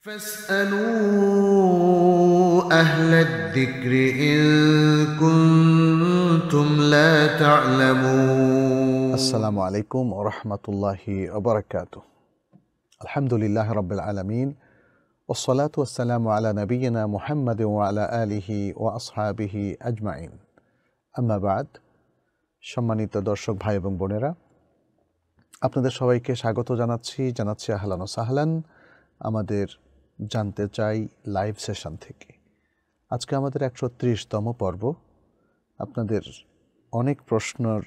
فاسألوا أهل الذكر إن كنتم لا تعلمون السلام عليكم ورحمة الله وبركاته الحمد لله رب العالمين والصلاة والسلام على نبينا محمد وعلى آله وأصحابه أجمعين أما بعد সম্মানিত দর্শক ভাই এবং বোনেরা আপনাদের সবাইকে স্বাগত জানাচ্ছি জানাচ্ছি আহলান ও সাহলান আমাদের জানতে চাই লাইভ সেশন থেকে আজকে আমাদের একশো তম পর্ব আপনাদের অনেক প্রশ্নর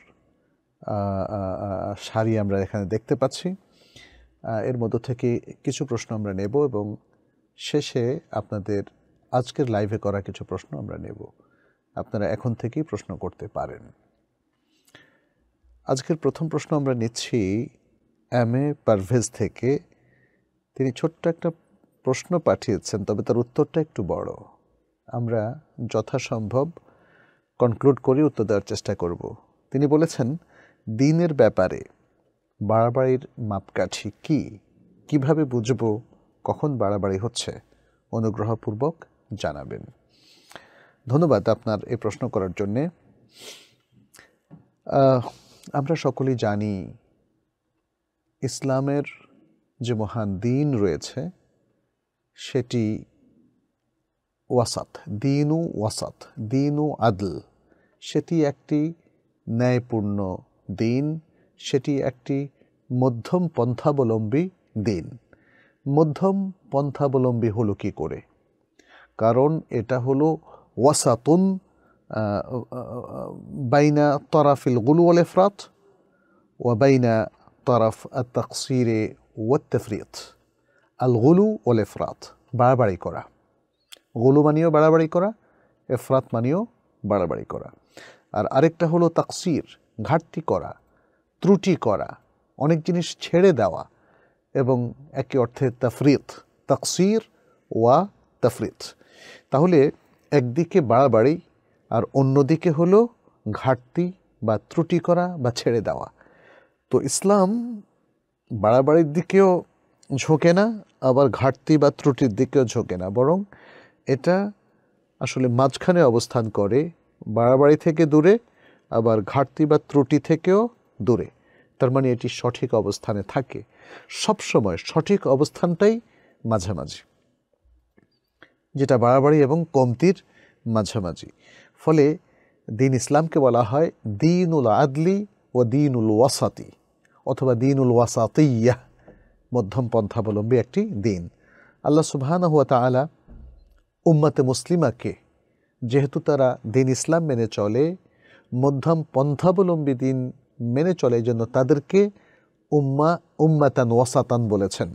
সারি আমরা এখানে দেখতে পাচ্ছি এর মধ্য থেকে কিছু প্রশ্ন আমরা নেব এবং শেষে আপনাদের আজকের লাইভে করা কিছু প্রশ্ন আমরা নেব আপনারা এখন থেকেই প্রশ্ন করতে পারেন আজকের প্রথম প্রশ্ন আমরা নিচ্ছি এম এ পারভেজ থেকে তিনি ছোট্ট একটা প্রশ্ন পাঠিয়েছেন তবে তার উত্তরটা একটু বড় আমরা যথাসম্ভব কনক্লুড করে উত্তর দেওয়ার চেষ্টা করব তিনি বলেছেন দিনের ব্যাপারে বাড়াবাড়ির মাপকাঠি কি কিভাবে বুঝব কখন বাড়াবাড়ি হচ্ছে অনুগ্রহপূর্বক জানাবেন ধন্যবাদ আপনার এই প্রশ্ন করার জন্যে আমরা সকলেই জানি ইসলামের যে মহান দিন রয়েছে সেটি ওয়াসাত দিনু ওয়াসাত দিনু আদল সেটি একটি ন্যায়পূর্ণ দিন সেটি একটি মধ্যম পন্থাবলম্বী দিন মধ্যম পন্থাবলম্বী হলো কি করে কারণ এটা হলো ওয়াসাতুন বাইনা তরাফিল গুলু আল এফরাত ওয়া বাইনা তরাফ আত্মাকসিরে তাকসিরে আল গুলু ওল এফরাত বাড়াবাড়ি করা গুলু মানিও বাড়াবাড়ি করা এফরাত মানিও বাড়াবাড়ি করা আর আরেকটা হলো তাকসির ঘাটতি করা ত্রুটি করা অনেক জিনিস ছেড়ে দেওয়া এবং একই অর্থে তাফরিত তাকসির ওয়া তাফরিত তাহলে একদিকে বাড়াবাড়ি আর অন্যদিকে হলো ঘাটতি বা ত্রুটি করা বা ছেড়ে দেওয়া তো ইসলাম বাড়াবাড়ির দিকেও ঝোঁকে না আবার ঘাটতি বা ত্রুটির দিকেও ঝোঁকে না বরং এটা আসলে মাঝখানে অবস্থান করে বাড়াবাড়ি থেকে দূরে আবার ঘাটতি বা ত্রুটি থেকেও দূরে তার মানে এটি সঠিক অবস্থানে থাকে সবসময় সঠিক অবস্থানটাই মাঝামাঝি যেটা বাড়াবাড়ি এবং কমতির মাঝামাঝি ফলে দিন ইসলামকে বলা হয় দিনুল আদলি ও দিনুল ওয়াসাতি অথবা দিনুল ওয়াসাতিয়াহ মধ্যম পন্থাবলম্বী একটি দিন আল্লাহ সুবাহানা হুয়া তালা উম্মাতে মুসলিমাকে যেহেতু তারা দিন ইসলাম মেনে চলে মধ্যম পন্থাবলম্বী দিন মেনে চলে এই জন্য তাদেরকে উম্মা উম্মাতান ওয়াসাতান বলেছেন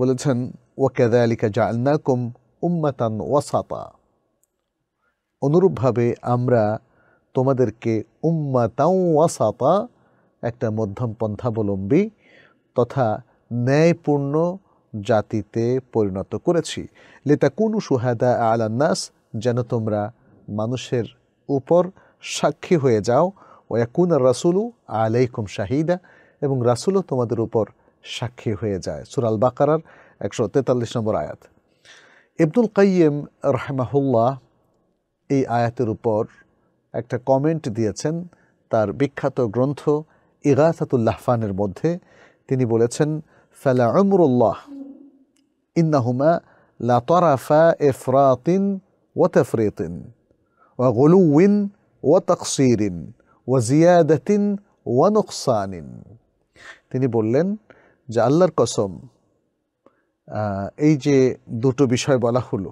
বলেছেন ওকেদা আলিকা জালনাকুম উম্মাতান ওয়াসাতা অনুরূপভাবে আমরা তোমাদেরকে উম্মাতাও ওয়াসাতা একটা মধ্যম পন্থাবলম্বী তথা ন্যায়পূর্ণ জাতিতে পরিণত করেছি লেতা কোনো সুহাদা আলান্নাস যেন তোমরা মানুষের উপর সাক্ষী হয়ে যাও কুন রাসুলু আলাইকুম শাহিদা এবং রাসুলও তোমাদের উপর সাক্ষী হয়ে যায় সুরাল বাকারার একশো তেতাল্লিশ নম্বর আয়াত ইবদুল কাইম রহমাহুল্লাহ এই আয়াতের উপর একটা কমেন্ট দিয়েছেন তার বিখ্যাত গ্রন্থ ইগাসাতুল্লাহফানের মধ্যে তিনি বলেছেন ফালা আমরুল্লাহ ইন্নাহুমা লা তরাফা إفراط وتفريط وغلو وتقصير وزيادة ونقصان তিনি বললেন যে আল্লাহর কসম এই যে দুটো বিষয় বলা হলো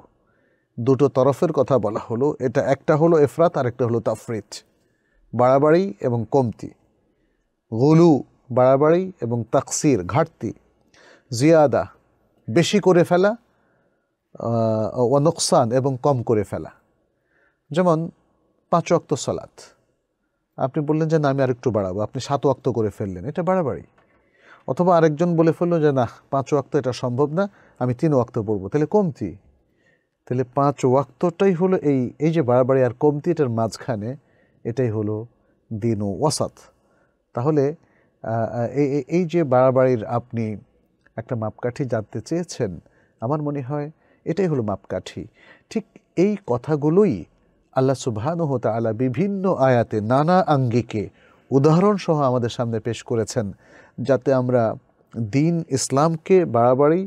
দুটো তরফের কথা বলা হলো এটা একটা হলো এফরাত আর একটা হলো তাফরিত বাড়াবাড়ি এবং কমতি গুলু বাড়াবাড়ি এবং তাকসির ঘাটতি জিয়াদা বেশি করে ফেলা ও নোকসান এবং কম করে ফেলা যেমন পাঁচ অক্ত সলাত আপনি বললেন যে না আমি আরেকটু বাড়াবো আপনি সাত অক্ত করে ফেললেন এটা বাড়াবাড়ি অথবা আরেকজন বলে ফেললো যে না পাঁচ অক্ত এটা সম্ভব না আমি তিন ওয়াক্ত পড়বো তাহলে কমতি তাহলে পাঁচ ওয়াক্তটাই হলো এই এই যে বাড়াবাড়ি আর কমতি এটার মাঝখানে এটাই হলো দিন ও ওয়াসাত তাহলে এই যে বাড়াবাড়ির আপনি একটা মাপকাঠি জানতে চেয়েছেন আমার মনে হয় এটাই হলো মাপকাঠি ঠিক এই কথাগুলোই আল্লাহ সুবাহানুহ আলা বিভিন্ন আয়াতে নানা আঙ্গিকে উদাহরণসহ আমাদের সামনে পেশ করেছেন যাতে আমরা দিন ইসলামকে বাড়াবাড়ি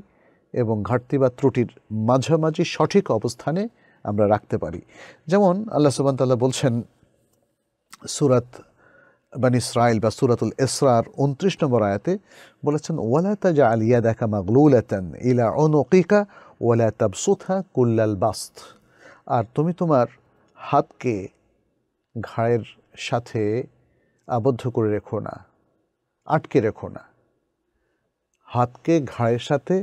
এবং ঘাটতি বা ত্রুটির মাঝামাঝি সঠিক অবস্থানে আমরা রাখতে পারি যেমন আল্লাহ সুবান তাল্লাহ বলছেন সুরাত বান ইসরায়েল বা সুরাতুল ইসরার উনত্রিশ নম্বর আয়াতে বলেছেন ওয়ালা তাজা আলিয়া দেখা মাগলুলাতন ইলা অনকিকা ওয়ালা তাবসুথা কুল্লাল বাস্ত আর তুমি তোমার হাতকে ঘাড়ের সাথে আবদ্ধ করে রেখো না আটকে রেখো না হাতকে ঘাড়ের সাথে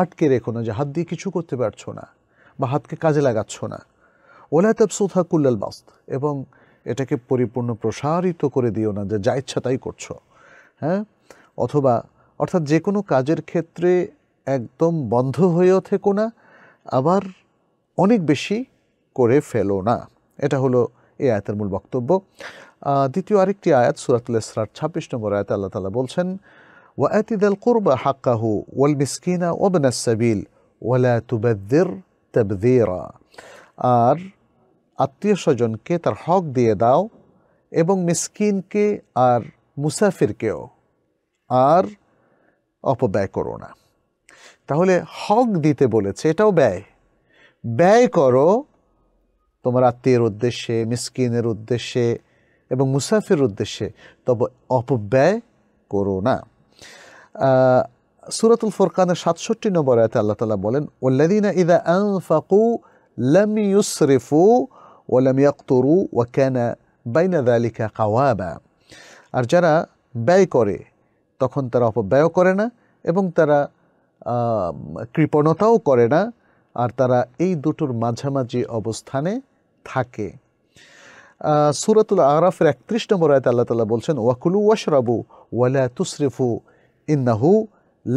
আটকে রেখো না যে হাত দিয়ে কিছু করতে পারছো না বা হাতকে কাজে লাগাচ্ছ না ওলা সুথা কুল্লাল বাস্ত এবং এটাকে পরিপূর্ণ প্রসারিত করে দিও না যে যা ইচ্ছা তাই করছো হ্যাঁ অথবা অর্থাৎ যে কোনো কাজের ক্ষেত্রে একদম বন্ধ হয়েও থেকো না আবার অনেক বেশি করে ফেলো না এটা হলো এই আয়াতের মূল বক্তব্য দ্বিতীয় আরেকটি আয়াত সুরাতুল ইসরার ছাব্বিশ নম্বর আয়াত আল্লাহ তালা বলছেন ওয়াতিদাল কুরবা হাক্কাহু ওয়াল মিসকিনা ওবনাস ওয়ালা তুবাদ্দির তাবদিরা আর আত্মীয় স্বজনকে তার হক দিয়ে দাও এবং মিসকিনকে আর মুসাফিরকেও আর অপব্যয় করো না তাহলে হক দিতে বলেছে এটাও ব্যয় ব্যয় করো তোমার আত্মীয়ের উদ্দেশ্যে মিসকিনের উদ্দেশ্যে এবং মুসাফির উদ্দেশ্যে তবে অপব্যয় করো না সুরাতুল ফোরকানের সাতষট্টি নম্বর আয়তে আল্লাহ তালা বলেন ওল্লাদিনা ইদা আনফাকু লাম ইউসরিফু ولم يقطروا وكان বাইনা ذلك قوابا আর যারা ব্যয় করে তখন তারা অপব্যয় করে না এবং তারা কৃপণতাও করে না আর তারা এই দুটোর মাঝামাঝি অবস্থানে থাকে সুরাতুল আরাফের একত্রিশ নম্বর আয়তে আল্লাহ তালা বলছেন ওয়াকুলু ওয়াশরাবু ওয়ালা তুসরিফু ইন্নাহু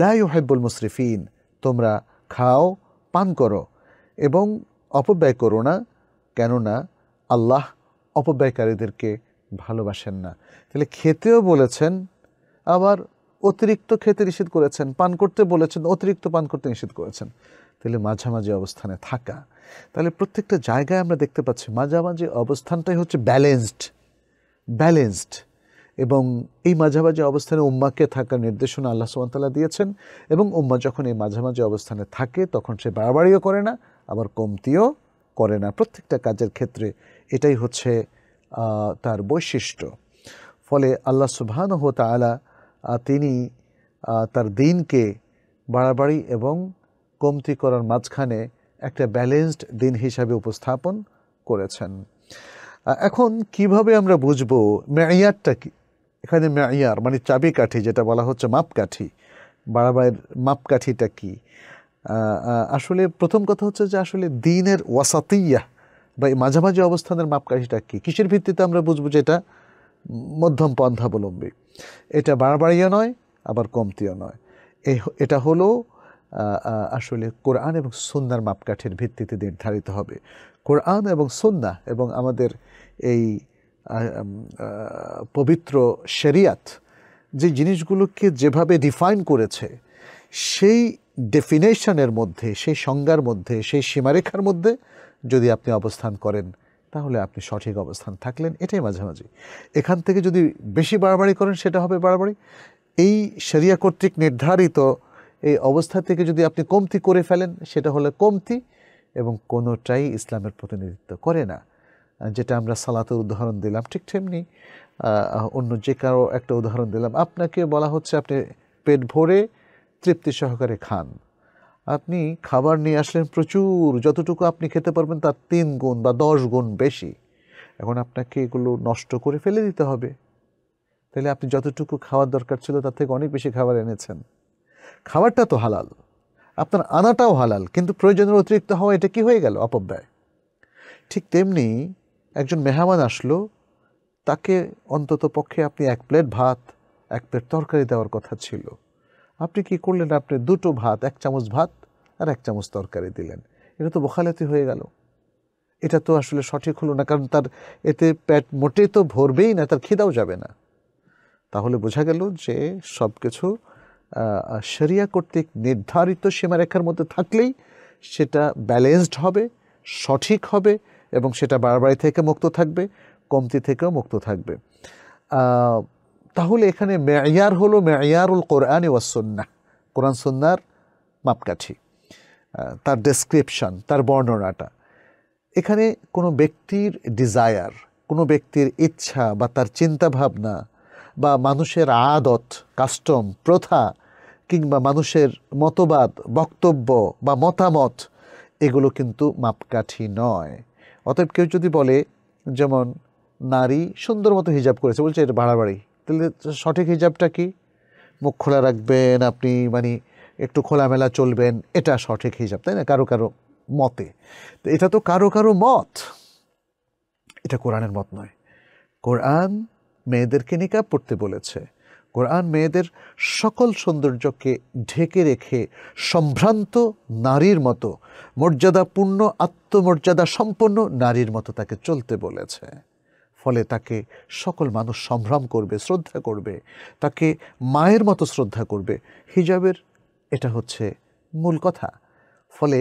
লাহেবুল মুসরিফিন তোমরা খাও পান করো এবং অপব্যয় করো না কেননা আল্লাহ অপব্যয়কারীদেরকে ভালোবাসেন না তাহলে খেতেও বলেছেন আবার অতিরিক্ত খেতে নিষেধ করেছেন পান করতে বলেছেন অতিরিক্ত পান করতে নিষেধ করেছেন তাহলে মাঝামাঝি অবস্থানে থাকা তাহলে প্রত্যেকটা জায়গায় আমরা দেখতে পাচ্ছি মাঝামাঝি অবস্থানটাই হচ্ছে ব্যালেন্সড ব্যালেন্সড এবং এই মাঝামাঝি অবস্থানে উম্মাকে থাকার নির্দেশনা আল্লাহ সুবাহতাল্লাহ দিয়েছেন এবং উম্মা যখন এই মাঝামাঝি অবস্থানে থাকে তখন সে বাড়াবাড়িও করে না আবার কমতিও করে না প্রত্যেকটা কাজের ক্ষেত্রে এটাই হচ্ছে তার বৈশিষ্ট্য ফলে আল্লাহ সুবহান হত আলা তিনি তার দিনকে বাড়াবাড়ি এবং কমতি করার মাঝখানে একটা ব্যালেন্সড দিন হিসাবে উপস্থাপন করেছেন এখন কিভাবে আমরা বুঝব মেয়ারটা কি এখানে মেয়ার মানে চাবিকাঠি যেটা বলা হচ্ছে মাপকাঠি বাড়াবাড়ির মাপকাঠিটা কী আসলে প্রথম কথা হচ্ছে যে আসলে দিনের ওয়াসাতিয়া বা এই মাঝামাঝি অবস্থানের মাপকাঠিটা কী কিসের ভিত্তিতে আমরা বুঝবো যে এটা মধ্যম পন্থাবলম্বী এটা বাড়াবাড়িও নয় আবার কমতিও নয় এ এটা হলো আসলে কোরআন এবং সন্ন্যার মাপকাঠির ভিত্তিতে নির্ধারিত হবে কোরআন এবং সন্না এবং আমাদের এই পবিত্র শেরিয়াত যে জিনিসগুলোকে যেভাবে ডিফাইন করেছে সেই ডেফিনেশনের মধ্যে সেই সংজ্ঞার মধ্যে সেই সীমারেখার মধ্যে যদি আপনি অবস্থান করেন তাহলে আপনি সঠিক অবস্থান থাকলেন এটাই মাঝামাঝি এখান থেকে যদি বেশি বাড়াবাড়ি করেন সেটা হবে বাড়াবাড়ি এই সেরিয়া কর্তৃক নির্ধারিত এই অবস্থা থেকে যদি আপনি কমতি করে ফেলেন সেটা হলে কমতি এবং কোনোটাই ইসলামের প্রতিনিধিত্ব করে না যেটা আমরা সালাতের উদাহরণ দিলাম ঠিক তেমনি অন্য যে কারো একটা উদাহরণ দিলাম আপনাকে বলা হচ্ছে আপনি পেট ভরে তৃপ্তি সহকারে খান আপনি খাবার নিয়ে আসলেন প্রচুর যতটুকু আপনি খেতে পারবেন তার তিন গুণ বা দশ গুণ বেশি এখন আপনাকে এগুলো নষ্ট করে ফেলে দিতে হবে তাহলে আপনি যতটুকু খাওয়ার দরকার ছিল তার থেকে অনেক বেশি খাবার এনেছেন খাবারটা তো হালাল আপনার আনাটাও হালাল কিন্তু প্রয়োজনের অতিরিক্ত হওয়া এটা কি হয়ে গেল অপব্যয় ঠিক তেমনি একজন মেহমান আসলো তাকে অন্তত পক্ষে আপনি এক প্লেট ভাত এক প্লেট তরকারি দেওয়ার কথা ছিল আপনি কি করলেন আপনি দুটো ভাত এক চামচ ভাত আর এক চামচ তরকারি দিলেন এটা তো বোখালাতি হয়ে গেল এটা তো আসলে সঠিক হলো না কারণ তার এতে প্যাট মোটে তো ভরবেই না তার খিদাও যাবে না তাহলে বোঝা গেল যে সব কিছু সেরিয়া কর্তৃক নির্ধারিত সীমারেখার মধ্যে থাকলেই সেটা ব্যালেন্সড হবে সঠিক হবে এবং সেটা বাড়াবাড়ি থেকে মুক্ত থাকবে কমতি থেকেও মুক্ত থাকবে তাহলে এখানে মেয়ার হলো মেয়ারুল কোরআন ওয়াসন্না কোরআন সন্ন্যার মাপকাঠি তার ডেসক্রিপশান তার বর্ণনাটা এখানে কোনো ব্যক্তির ডিজায়ার কোনো ব্যক্তির ইচ্ছা বা তার চিন্তাভাবনা বা মানুষের আদত কাস্টম প্রথা কিংবা মানুষের মতবাদ বক্তব্য বা মতামত এগুলো কিন্তু মাপকাঠি নয় অতএব কেউ যদি বলে যেমন নারী সুন্দর মতো হিজাব করেছে বলছে এটা বাড়াবাড়ি তাহলে সঠিক হিজাবটা কি মুখ খোলা রাখবেন আপনি মানে একটু খোলামেলা চলবেন এটা সঠিক হিজাব তাই না কারো কারো মতে তো এটা তো কারো কারো মত এটা কোরআনের মত নয় কোরআন মেয়েদেরকে নিকাব পড়তে বলেছে কোরআন মেয়েদের সকল সৌন্দর্যকে ঢেকে রেখে সম্ভ্রান্ত নারীর মতো মর্যাদাপূর্ণ আত্মমর্যাদা সম্পন্ন নারীর মতো তাকে চলতে বলেছে ফলে তাকে সকল মানুষ সম্ভ্রম করবে শ্রদ্ধা করবে তাকে মায়ের মতো শ্রদ্ধা করবে হিজাবের এটা হচ্ছে মূল কথা ফলে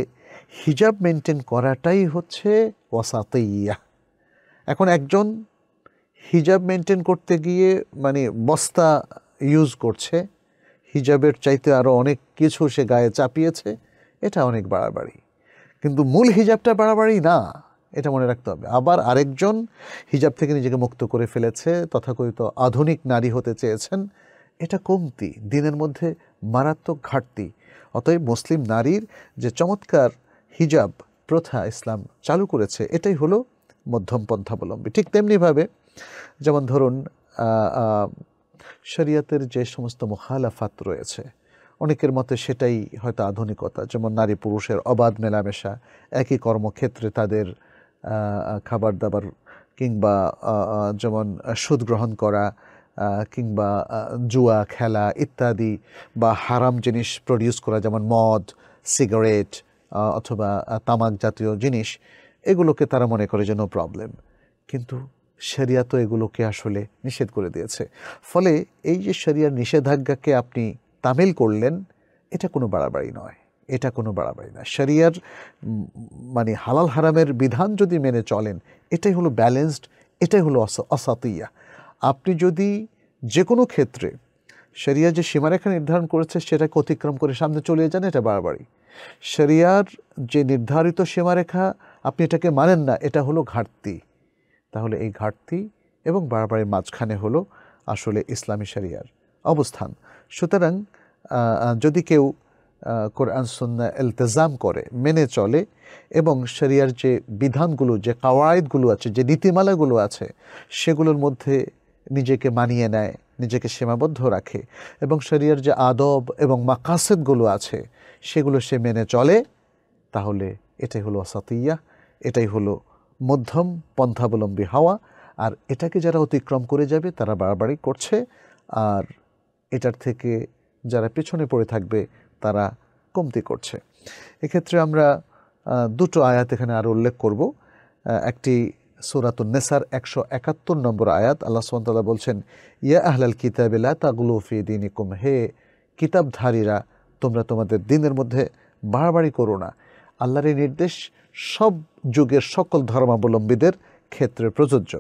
হিজাব মেনটেন করাটাই হচ্ছে ইয়া এখন একজন হিজাব মেনটেন করতে গিয়ে মানে বস্তা ইউজ করছে হিজাবের চাইতে আরও অনেক কিছু সে গায়ে চাপিয়েছে এটা অনেক বাড়াবাড়ি কিন্তু মূল হিজাবটা বাড়াবাড়ি না এটা মনে রাখতে হবে আবার আরেকজন হিজাব থেকে নিজেকে মুক্ত করে ফেলেছে তথাকথিত আধুনিক নারী হতে চেয়েছেন এটা কমতি দিনের মধ্যে মারাত্মক ঘাটতি অতএব মুসলিম নারীর যে চমৎকার হিজাব প্রথা ইসলাম চালু করেছে এটাই হলো মধ্যম পন্থাবলম্বী ঠিক তেমনিভাবে যেমন ধরুন শরিয়তের যে সমস্ত মুখালাফাত রয়েছে অনেকের মতে সেটাই হয়তো আধুনিকতা যেমন নারী পুরুষের অবাধ মেলামেশা একই কর্মক্ষেত্রে তাদের খাবার দাবার কিংবা যেমন সুদ গ্রহণ করা কিংবা জুয়া খেলা ইত্যাদি বা হারাম জিনিস প্রডিউস করা যেমন মদ সিগারেট অথবা তামাক জাতীয় জিনিস এগুলোকে তারা মনে করে যেন প্রবলেম কিন্তু সেরিয়া তো এগুলোকে আসলে নিষেধ করে দিয়েছে ফলে এই যে সেরিয়ার নিষেধাজ্ঞাকে আপনি তামিল করলেন এটা কোনো বাড়াবাড়ি নয় এটা কোনো বাড়াবাড়ি না শরিয়ার মানে হালাল হারামের বিধান যদি মেনে চলেন এটাই হলো ব্যালেন্সড এটাই হলো অসাতইয়া আপনি যদি যে কোনো ক্ষেত্রে শরিয়া যে সীমারেখা নির্ধারণ করেছে সেটাকে অতিক্রম করে সামনে চলে যান এটা বাড়াবাড়ি শরিয়ার যে নির্ধারিত সীমারেখা আপনি এটাকে মানেন না এটা হলো ঘাটতি তাহলে এই ঘাটতি এবং বাড়াবাড়ির মাঝখানে হলো আসলে ইসলামী শরিয়ার অবস্থান সুতরাং যদি কেউ কোরআন সন্না এলতেজাম করে মেনে চলে এবং শরিয়ার যে বিধানগুলো যে কাওয়ায়দগুলো আছে যে নীতিমালাগুলো আছে সেগুলোর মধ্যে নিজেকে মানিয়ে নেয় নিজেকে সীমাবদ্ধ রাখে এবং শরিয়ার যে আদব এবং মাকাসেদগুলো আছে সেগুলো সে মেনে চলে তাহলে এটাই হলো আসাতিয়া এটাই হলো মধ্যম পন্থাবলম্বী হাওয়া আর এটাকে যারা অতিক্রম করে যাবে তারা বাড়াবাড়ি করছে আর এটার থেকে যারা পেছনে পড়ে থাকবে তারা কমতি করছে এক্ষেত্রে আমরা দুটো আয়াত এখানে আর উল্লেখ করব একটি সুরাত নেসার একশো একাত্তর নম্বর আয়াত আল্লাহ সোহান্তাল্লাহ বলছেন ইয়া আহলাল কিতাবিলা দিন দিনিকুম হে কিতাবধারীরা তোমরা তোমাদের দিনের মধ্যে বাড়াবাড়ি করো না আল্লাহর এই নির্দেশ সব যুগের সকল ধর্মাবলম্বীদের ক্ষেত্রে প্রযোজ্য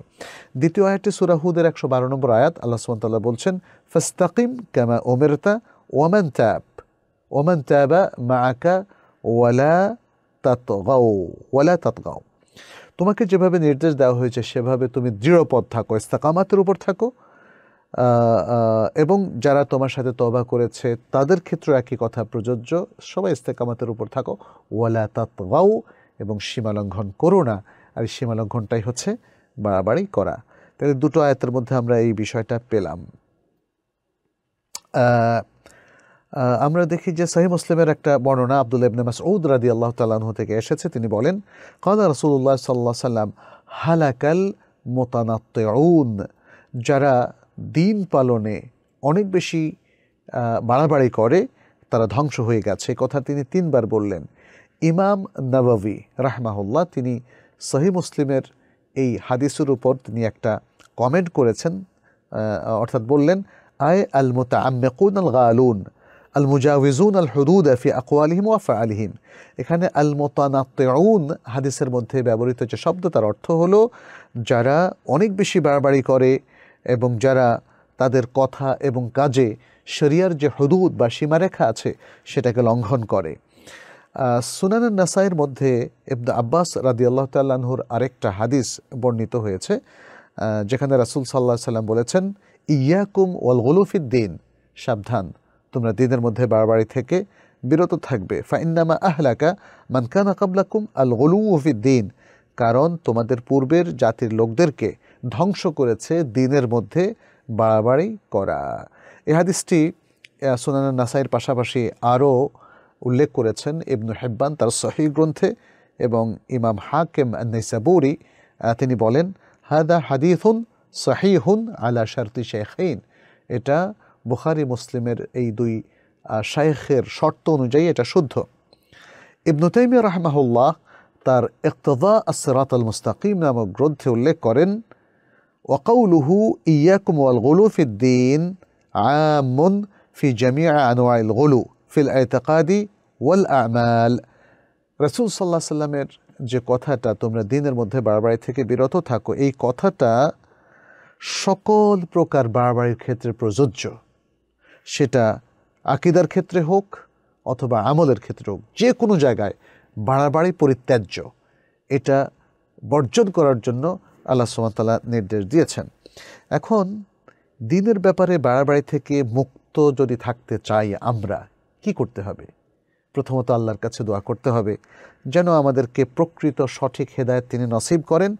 দ্বিতীয় আয়াতটি সুরাহুদের একশো বারো নম্বর আয়াত আল্লাহ সোহান্তাল্লাহ বলছেন ফাস্তাকিম ক্যামা ওমেরতা ওয়ামেন ট্যাপ ওমান তাবা মাকা ওয়ালা তাতগাও ওয়ালা তাতগাও তোমাকে যেভাবে নির্দেশ দেওয়া হয়েছে সেভাবে তুমি দৃঢ়পথ থাকো ইস্তাকামাতের উপর থাকো এবং যারা তোমার সাথে তবা করেছে তাদের ক্ষেত্রে একই কথা প্রযোজ্য সবাই ইস্তেকামাতের উপর থাকো ওয়ালা তাতগাও এবং সীমালঙ্ঘন করো না আর এই সীমালঙ্ঘনটাই হচ্ছে বাড়াবাড়ি করা তাহলে দুটো আয়াতের মধ্যে আমরা এই বিষয়টা পেলাম আমরা দেখি যে সহি মুসলিমের একটা বর্ণনা আব্দুল ইবনে মাসউদ রাদি আল্লাহ তালাহ থেকে এসেছে তিনি বলেন কাদা রসুল্লাহ সাল্লাহ সাল্লাম হালাকাল মোতানাত্তউন যারা দিন পালনে অনেক বেশি বাড়াবাড়ি করে তারা ধ্বংস হয়ে গেছে কথা তিনি তিনবার বললেন ইমাম নবাবি রাহমাহুল্লাহ তিনি সহি মুসলিমের এই হাদিসের উপর তিনি একটা কমেন্ট করেছেন অর্থাৎ বললেন আয় আল মোতা আমেকুন আল আলুন আল মুজাউজুন আল হুদুদ ফি আলহিম ওয়া আলহিম এখানে আল মোতানাত্তেউন হাদিসের মধ্যে ব্যবহৃত যে শব্দ তার অর্থ হলো যারা অনেক বেশি বাড়াবাড়ি করে এবং যারা তাদের কথা এবং কাজে শরিয়ার যে হদুদ বা সীমারেখা আছে সেটাকে লঙ্ঘন করে সুনানের নাসাইয়ের মধ্যে ইবদ আব্বাস রাদি আল্লাহ তাল্লাহুর আরেকটা হাদিস বর্ণিত হয়েছে যেখানে রাসুল সাল্লাহ সাল্লাম বলেছেন ইয়াকুম ওয়াল গুলুফিদ্দিন সাবধান তোমরা দিনের মধ্যে বাড়াবাড়ি থেকে বিরত থাকবে ফাইন্দামা আহলাকা মানকানা কাবলাকুম আল দিন কারণ তোমাদের পূর্বের জাতির লোকদেরকে ধ্বংস করেছে দিনের মধ্যে বাড়াবাড়ি করা এ হাদিসটি সোনানা নাসাইয়ের পাশাপাশি আরও উল্লেখ করেছেন ইবনু হেব্বান তার সহি গ্রন্থে এবং ইমাম হাকিম নেসাবুরি তিনি বলেন হাদা হাদিফুন হুন আলা শারতি শেখ এটা বুখারি মুসলিমের এই দুই শাইখের শর্ত অনুযায়ী এটা শুদ্ধ ইবনু তাইমিয়া রাহমাহুল্লাহ তার ইকতদা আসরাত আল মুস্তাকিম নামক গ্রন্থে উল্লেখ করেন ওকাউলুহু ইয়াকুম আল গুলু ফিদ্দিন আমন ফি জামিয়া আনোয়াইল গুলু ফিল আয়তাকাদি ওয়াল আমাল রসুল সাল্লাহ সাল্লামের যে কথাটা তোমরা দিনের মধ্যে বাড়াবাড়ি থেকে বিরত থাকো এই কথাটা সকল প্রকার বাড়াবাড়ির ক্ষেত্রে প্রযোজ্য সেটা আকিদার ক্ষেত্রে হোক অথবা আমলের ক্ষেত্রে হোক যে কোনো জায়গায় বাড়াবাড়ি পরিত্যাজ্য এটা বর্জন করার জন্য আল্লাহ সুমতাল্লাহ নির্দেশ দিয়েছেন এখন দিনের ব্যাপারে বাড়াবাড়ি থেকে মুক্ত যদি থাকতে চাই আমরা কি করতে হবে প্রথমত আল্লাহর কাছে দোয়া করতে হবে যেন আমাদেরকে প্রকৃত সঠিক হেদায়ত তিনি নসিব করেন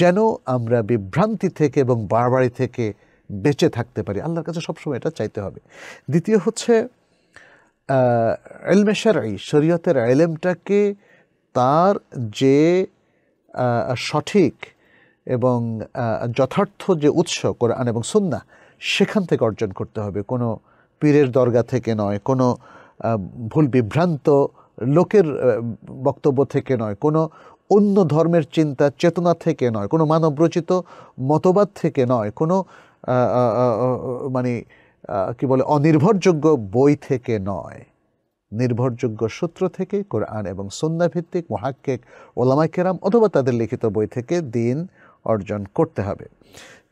যেন আমরা বিভ্রান্তি থেকে এবং বাড়াবাড়ি থেকে বেঁচে থাকতে পারি আল্লাহর কাছে সবসময় এটা চাইতে হবে দ্বিতীয় হচ্ছে এলমেশার আই শরীয়তের এলেমটাকে তার যে সঠিক এবং যথার্থ যে উৎস কোরআন এবং সুন্না সেখান থেকে অর্জন করতে হবে কোনো পীরের দরগা থেকে নয় কোনো ভুল বিভ্রান্ত লোকের বক্তব্য থেকে নয় কোনো অন্য ধর্মের চিন্তা চেতনা থেকে নয় কোনো মানবরচিত মতবাদ থেকে নয় কোনো মানে কি বলে অনির্ভরযোগ্য বই থেকে নয় নির্ভরযোগ্য সূত্র থেকে কোরআন এবং ভিত্তিক মহাক্কেক ওলামা কেরাম অথবা তাদের লিখিত বই থেকে দিন অর্জন করতে হবে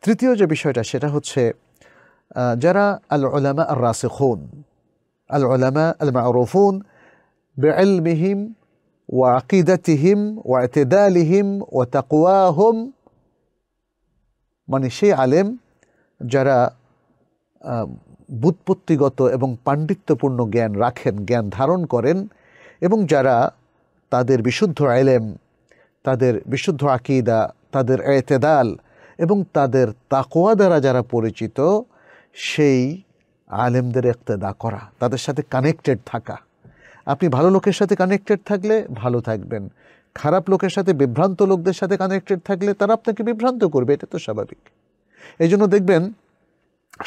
তৃতীয় যে বিষয়টা সেটা হচ্ছে যারা আল ওলামা আর খুন আল ওলামা আল মিহিম ওয়াকিদা ওয়া আকিদাতিহিম ওয়া লিহিম ওয়া হোম মানে সেই আলেম যারা বুৎপত্তিগত এবং পাণ্ডিত্যপূর্ণ জ্ঞান রাখেন জ্ঞান ধারণ করেন এবং যারা তাদের বিশুদ্ধ আইলেম তাদের বিশুদ্ধ আকিদা তাদের এতেদাল এবং তাদের তাকোয়া দ্বারা যারা পরিচিত সেই আলেমদের একতেদা করা তাদের সাথে কানেক্টেড থাকা আপনি ভালো লোকের সাথে কানেক্টেড থাকলে ভালো থাকবেন খারাপ লোকের সাথে বিভ্রান্ত লোকদের সাথে কানেক্টেড থাকলে তারা আপনাকে বিভ্রান্ত করবে এটা তো স্বাভাবিক এই জন্য দেখবেন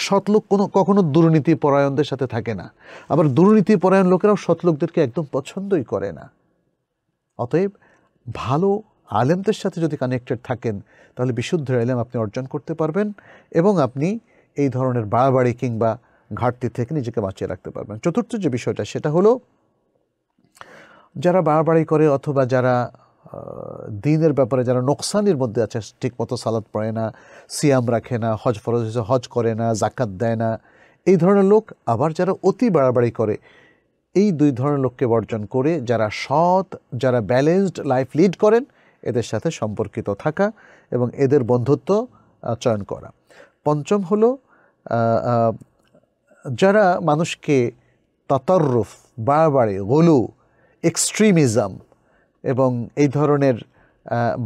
সৎলোক কোনো কখনো দুর্নীতি পরায়ণদের সাথে থাকে না আবার দুর্নীতি পরায়ণ লোকেরাও সৎলোকদেরকে একদম পছন্দই করে না অতএব ভালো আলেমদের সাথে যদি কানেক্টেড থাকেন তাহলে বিশুদ্ধ আলেম আপনি অর্জন করতে পারবেন এবং আপনি এই ধরনের বাড়াবাড়ি কিংবা ঘাটতি থেকে নিজেকে বাঁচিয়ে রাখতে পারবেন চতুর্থ যে বিষয়টা সেটা হলো যারা বাড়াবাড়ি করে অথবা যারা দিনের ব্যাপারে যারা নোকসানির মধ্যে আছে ঠিকমতো সালাদ পড়ে না সিয়াম রাখে না হজ ফরজ হিসেবে হজ করে না জাকাত দেয় না এই ধরনের লোক আবার যারা অতি বাড়াবাড়ি করে এই দুই ধরনের লোককে বর্জন করে যারা সৎ যারা ব্যালেন্সড লাইফ লিড করেন এদের সাথে সম্পর্কিত থাকা এবং এদের বন্ধুত্ব চয়ন করা পঞ্চম হল যারা মানুষকে তাতারুফ বাড়াবাড়ি গলু এক্সট্রিমিজম এবং এই ধরনের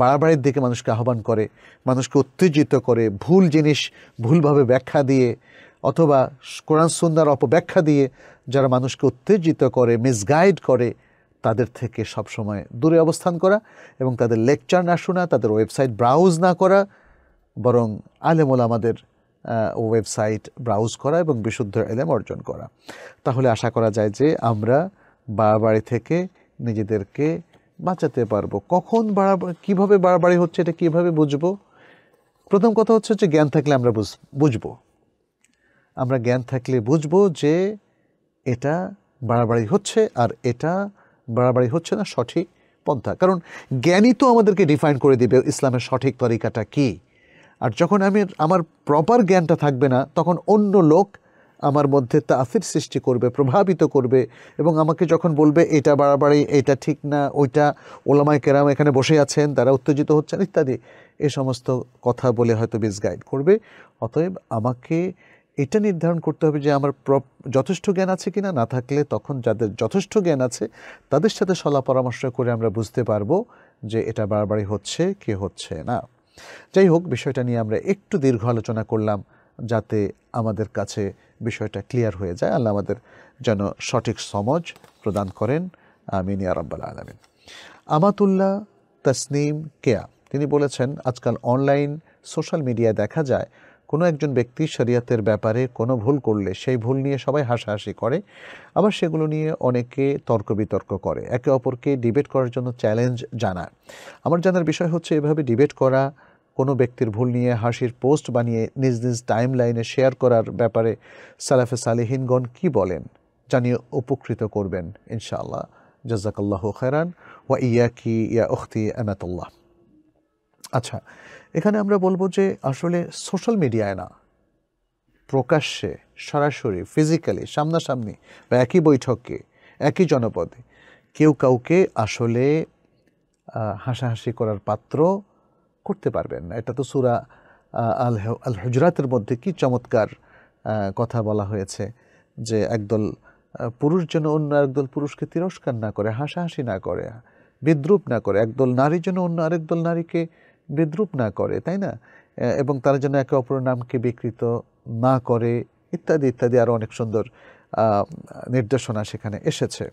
বাড়াবাড়ির দিকে মানুষকে আহ্বান করে মানুষকে উত্তেজিত করে ভুল জিনিস ভুলভাবে ব্যাখ্যা দিয়ে অথবা কোরআন সুন্দর অপব্যাখ্যা দিয়ে যারা মানুষকে উত্তেজিত করে মিসগাইড করে তাদের থেকে সবসময় দূরে অবস্থান করা এবং তাদের লেকচার না শোনা তাদের ওয়েবসাইট ব্রাউজ না করা বরং আলেমোল আমাদের ওয়েবসাইট ব্রাউজ করা এবং বিশুদ্ধ এলেম অর্জন করা তাহলে আশা করা যায় যে আমরা বাড়ি থেকে নিজেদেরকে বাঁচাতে পারবো কখন বাড়াবাড়ি কীভাবে বাড়াবাড়ি হচ্ছে এটা কীভাবে বুঝবো প্রথম কথা হচ্ছে যে জ্ঞান থাকলে আমরা বুঝবো আমরা জ্ঞান থাকলে বুঝবো যে এটা বাড়াবাড়ি হচ্ছে আর এটা বাড়াবাড়ি হচ্ছে না সঠিক পন্থা কারণ জ্ঞানই তো আমাদেরকে ডিফাইন করে দিবে ইসলামের সঠিক তরিকাটা কী আর যখন আমি আমার প্রপার জ্ঞানটা থাকবে না তখন অন্য লোক আমার মধ্যে তাসির সৃষ্টি করবে প্রভাবিত করবে এবং আমাকে যখন বলবে এটা বাড়াবাড়ি এটা ঠিক না ওইটা ওলামায় কেরাম এখানে বসে আছেন তারা উত্তেজিত হচ্ছেন ইত্যাদি এ সমস্ত কথা বলে হয়তো গাইড করবে অতএব আমাকে এটা নির্ধারণ করতে হবে যে আমার যথেষ্ট জ্ঞান আছে কি না থাকলে তখন যাদের যথেষ্ট জ্ঞান আছে তাদের সাথে সলা পরামর্শ করে আমরা বুঝতে পারবো যে এটা বাড়াবাড়ি হচ্ছে কে হচ্ছে না যাই হোক বিষয়টা নিয়ে আমরা একটু দীর্ঘ আলোচনা করলাম যাতে আমাদের কাছে বিষয়টা ক্লিয়ার হয়ে যায় আল্লাহ আমাদের যেন সঠিক সমাজ প্রদান করেন আমিন ইয়া রব্বাল আলমিন আমাতুল্লাহ তসনিম কেয়া তিনি বলেছেন আজকাল অনলাইন সোশ্যাল মিডিয়ায় দেখা যায় কোনো একজন ব্যক্তি শরিয়াতের ব্যাপারে কোনো ভুল করলে সেই ভুল নিয়ে সবাই হাসাহাসি করে আবার সেগুলো নিয়ে অনেকে তর্ক বিতর্ক করে একে অপরকে ডিবেট করার জন্য চ্যালেঞ্জ জানায় আমার জানার বিষয় হচ্ছে এভাবে ডিবেট করা কোনো ব্যক্তির ভুল নিয়ে হাসির পোস্ট বানিয়ে নিজ নিজ টাইম লাইনে শেয়ার করার ব্যাপারে সালাফে সালেহিনগণ কি বলেন জানিয়ে উপকৃত করবেন ইনশাআল্লাহ জজাকাল্লাহ খেরান ওয়া ইয়াকি ইয়া উখতি আনাতুল্লাহ আচ্ছা এখানে আমরা বলবো যে আসলে সোশ্যাল মিডিয়ায় না প্রকাশ্যে সরাসরি ফিজিক্যালি সামনাসামনি বা একই বৈঠকে একই জনপদে কেউ কাউকে আসলে হাসাহাসি করার পাত্র করতে পারবেন না এটা তো সুরা আল আল হজরাতের মধ্যে কি চমৎকার কথা বলা হয়েছে যে একদল পুরুষ যেন অন্য একদল পুরুষকে তিরস্কার না করে হাসাহাসি না করে বিদ্রুপ না করে একদল নারী যেন অন্য আরেকদল নারীকে বিদ্রুপ না করে তাই না এবং তারা যেন একে অপরের নামকে বিকৃত না করে ইত্যাদি ইত্যাদি আরও অনেক সুন্দর নির্দেশনা সেখানে এসেছে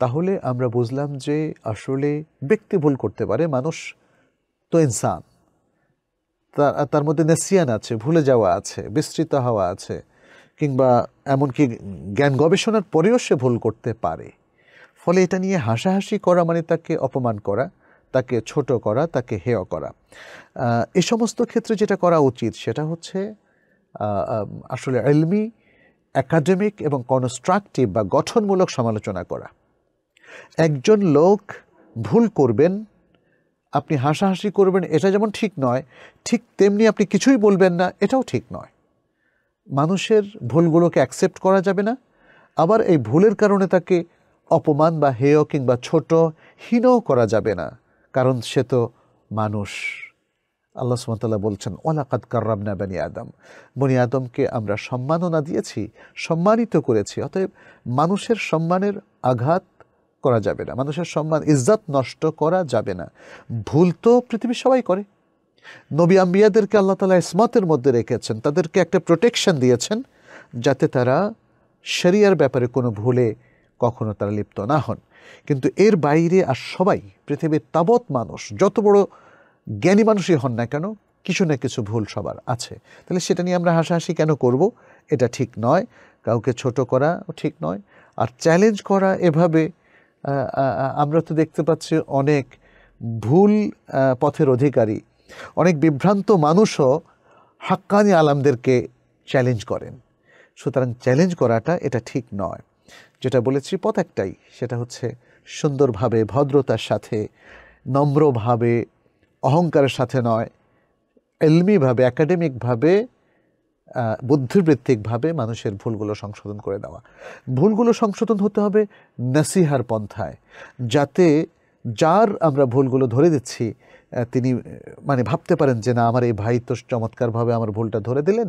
তাহলে আমরা বুঝলাম যে আসলে ব্যক্তি ভুল করতে পারে মানুষ তো ইনসান তার মধ্যে নেসিয়ান আছে ভুলে যাওয়া আছে বিস্তৃত হওয়া আছে কিংবা এমনকি জ্ঞান গবেষণার পরেও সে ভুল করতে পারে ফলে এটা নিয়ে হাসাহাসি করা মানে তাকে অপমান করা তাকে ছোট করা তাকে হেয় করা এ সমস্ত ক্ষেত্রে যেটা করা উচিত সেটা হচ্ছে আসলে এলমি অ্যাকাডেমিক এবং কনস্ট্রাকটিভ বা গঠনমূলক সমালোচনা করা একজন লোক ভুল করবেন আপনি হাসাহাসি করবেন এটা যেমন ঠিক নয় ঠিক তেমনি আপনি কিছুই বলবেন না এটাও ঠিক নয় মানুষের ভুলগুলোকে অ্যাকসেপ্ট করা যাবে না আবার এই ভুলের কারণে তাকে অপমান বা হেয় কিংবা ছোট হীনও করা যাবে না কারণ সে তো মানুষ আল্লাহ সুমতাল্লাহ বলছেন ওলাকাত কার্রামনা বানি আদম বনি আদমকে আমরা সম্মাননা দিয়েছি সম্মানিত করেছি অতএব মানুষের সম্মানের আঘাত করা যাবে না মানুষের সম্মান ইজ্জাত নষ্ট করা যাবে না ভুল তো পৃথিবীর সবাই করে নবী আম্বিয়াদেরকে আল্লাহ তালা ইসমাতের মধ্যে রেখেছেন তাদেরকে একটা প্রোটেকশন দিয়েছেন যাতে তারা শরিয়ার ব্যাপারে কোনো ভুলে কখনো তারা লিপ্ত না হন কিন্তু এর বাইরে আর সবাই পৃথিবীর তাবৎ মানুষ যত বড় জ্ঞানী মানুষই হন না কেন কিছু না কিছু ভুল সবার আছে তাহলে সেটা নিয়ে আমরা হাসাহাসি কেন করব এটা ঠিক নয় কাউকে ছোট করা ঠিক নয় আর চ্যালেঞ্জ করা এভাবে আমরা তো দেখতে পাচ্ছি অনেক ভুল পথের অধিকারী অনেক বিভ্রান্ত মানুষও হাক্কানি আলামদেরকে চ্যালেঞ্জ করেন সুতরাং চ্যালেঞ্জ করাটা এটা ঠিক নয় যেটা বলেছি পথ একটাই সেটা হচ্ছে সুন্দরভাবে ভদ্রতার সাথে নম্রভাবে অহংকারের সাথে নয় এলমিভাবে একাডেমিকভাবে বুদ্ধিবৃত্তিকভাবে মানুষের ভুলগুলো সংশোধন করে দেওয়া ভুলগুলো সংশোধন হতে হবে নাসিহার পন্থায় যাতে যার আমরা ভুলগুলো ধরে দিচ্ছি তিনি মানে ভাবতে পারেন যে না আমার এই ভাই তো চমৎকারভাবে আমার ভুলটা ধরে দিলেন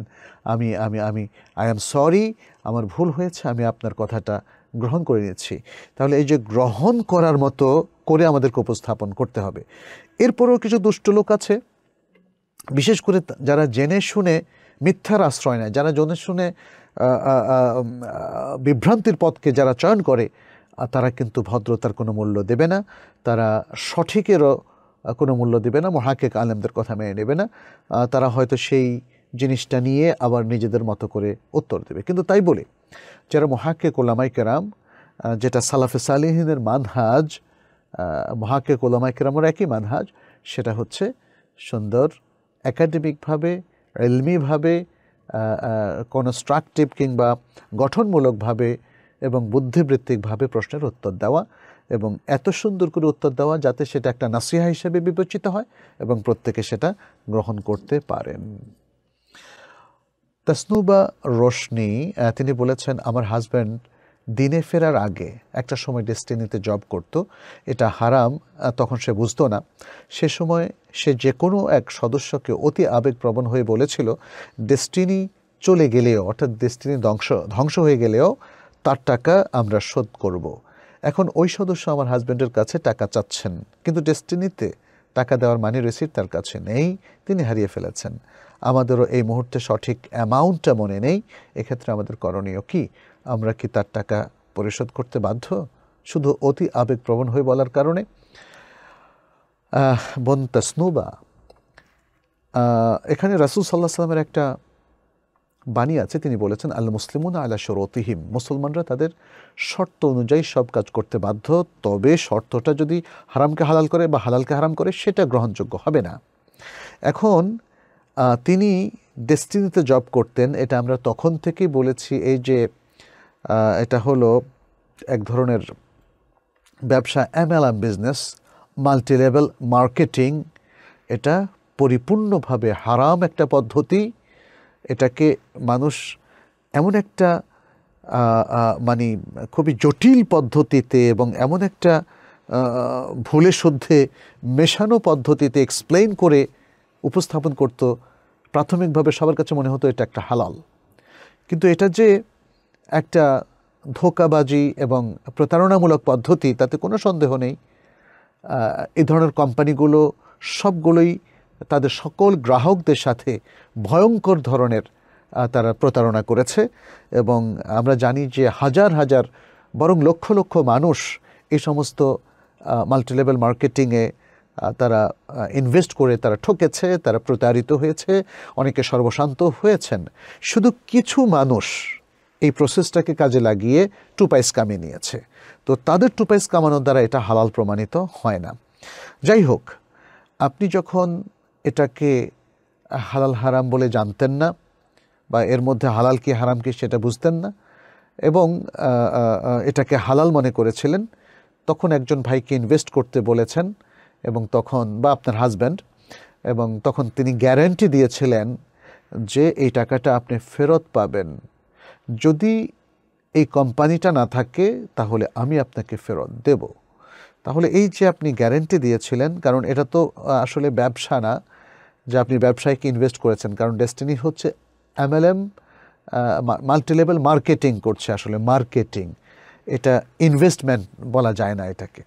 আমি আমি আমি আই অ্যাম সরি আমার ভুল হয়েছে আমি আপনার কথাটা গ্রহণ করে নিচ্ছি তাহলে এই যে গ্রহণ করার মতো করে আমাদেরকে উপস্থাপন করতে হবে এরপরেও কিছু দুষ্ট লোক আছে বিশেষ করে যারা জেনে শুনে মিথ্যার আশ্রয় নেয় যারা জনের শুনে বিভ্রান্তির পথকে যারা চয়ন করে তারা কিন্তু ভদ্রতার কোনো মূল্য দেবে না তারা সঠিকেরও কোনো মূল্য দেবে না মহাকেক আলেমদের কথা মেনে নেবে না তারা হয়তো সেই জিনিসটা নিয়ে আবার নিজেদের মতো করে উত্তর দেবে কিন্তু তাই বলে যারা মহাকে কোলামাই কেরাম যেটা সালাফে সালিহিনের মানহাজ মহাকে কোলামাই কেরামের একই মানহাজ সেটা হচ্ছে সুন্দর একাডেমিকভাবে এলমিভাবে কনস্ট্রাকটিভ কিংবা গঠনমূলকভাবে এবং বুদ্ধিবৃত্তিকভাবে প্রশ্নের উত্তর দেওয়া এবং এত সুন্দর করে উত্তর দেওয়া যাতে সেটা একটা নাসিহা হিসেবে বিবেচিত হয় এবং প্রত্যেকে সেটা গ্রহণ করতে পারেন তসনুবা রোশনি তিনি বলেছেন আমার হাজব্যান্ড দিনে ফেরার আগে একটা সময় ডেস্টিনিতে জব করত এটা হারাম তখন সে বুঝতো না সে সময় সে যে কোনো এক সদস্যকে অতি আবেগপ্রবণ হয়ে বলেছিল ডেস্টিনি চলে গেলেও অর্থাৎ ডেস্টিনি ধ্বংস ধ্বংস হয়ে গেলেও তার টাকা আমরা শোধ করব। এখন ওই সদস্য আমার হাজব্যান্ডের কাছে টাকা চাচ্ছেন কিন্তু ডেস্টিনিতে টাকা দেওয়ার মানি রিসিট তার কাছে নেই তিনি হারিয়ে ফেলেছেন আমাদেরও এই মুহূর্তে সঠিক অ্যামাউন্টটা মনে নেই এক্ষেত্রে আমাদের করণীয় কি আমরা কি তার টাকা পরিশোধ করতে বাধ্য শুধু অতি আবেগপ্রবণ হয়ে বলার কারণে বন তাসনুবা এখানে রাসুল সাল্লাহ সাল্লামের একটা বাণী আছে তিনি বলেছেন আল মুসলিমুন আলা শরতিহিম মুসলমানরা তাদের শর্ত অনুযায়ী সব কাজ করতে বাধ্য তবে শর্তটা যদি হারামকে হালাল করে বা হালালকে হারাম করে সেটা গ্রহণযোগ্য হবে না এখন তিনি ডেস্টিনিতে জব করতেন এটা আমরা তখন থেকেই বলেছি এই যে এটা হলো এক ধরনের ব্যবসা MLM business multi level marketing এটা পরিপূর্ণভাবে হারাম একটা পদ্ধতি এটাকে মানুষ এমন একটা মানে খুবই জটিল পদ্ধতিতে এবং এমন একটা ভুলে শুদ্ধে মেশানো পদ্ধতিতে এক্সপ্লেন করে উপস্থাপন করত প্রাথমিকভাবে সবার কাছে মনে হতো এটা একটা হালাল কিন্তু এটা যে একটা ধোকাবাজি এবং প্রতারণামূলক পদ্ধতি তাতে কোনো সন্দেহ নেই এই ধরনের কোম্পানিগুলো সবগুলোই তাদের সকল গ্রাহকদের সাথে ভয়ঙ্কর ধরনের তারা প্রতারণা করেছে এবং আমরা জানি যে হাজার হাজার বরং লক্ষ লক্ষ মানুষ এই সমস্ত মাল্টিলেভেল মার্কেটিংয়ে তারা ইনভেস্ট করে তারা ঠকেছে তারা প্রতারিত হয়েছে অনেকে সর্বশান্ত হয়েছেন শুধু কিছু মানুষ এই প্রসেসটাকে কাজে লাগিয়ে টুপাইস কামিয়ে নিয়েছে তো তাদের টুপাইস কামানোর দ্বারা এটা হালাল প্রমাণিত হয় না যাই হোক আপনি যখন এটাকে হালাল হারাম বলে জানতেন না বা এর মধ্যে হালাল কি হারাম কি সেটা বুঝতেন না এবং এটাকে হালাল মনে করেছিলেন তখন একজন ভাইকে ইনভেস্ট করতে বলেছেন এবং তখন বা আপনার হাজব্যান্ড এবং তখন তিনি গ্যারেন্টি দিয়েছিলেন যে এই টাকাটা আপনি ফেরত পাবেন যদি এই কোম্পানিটা না থাকে তাহলে আমি আপনাকে ফেরত দেব তাহলে এই যে আপনি গ্যারেন্টি দিয়েছিলেন কারণ এটা তো আসলে ব্যবসা না যে আপনি ব্যবসায়ীকে ইনভেস্ট করেছেন কারণ ডেস্টিনি হচ্ছে এমএলএম মাল্টিলেভেল মার্কেটিং করছে আসলে মার্কেটিং এটা ইনভেস্টমেন্ট বলা যায় না এটাকে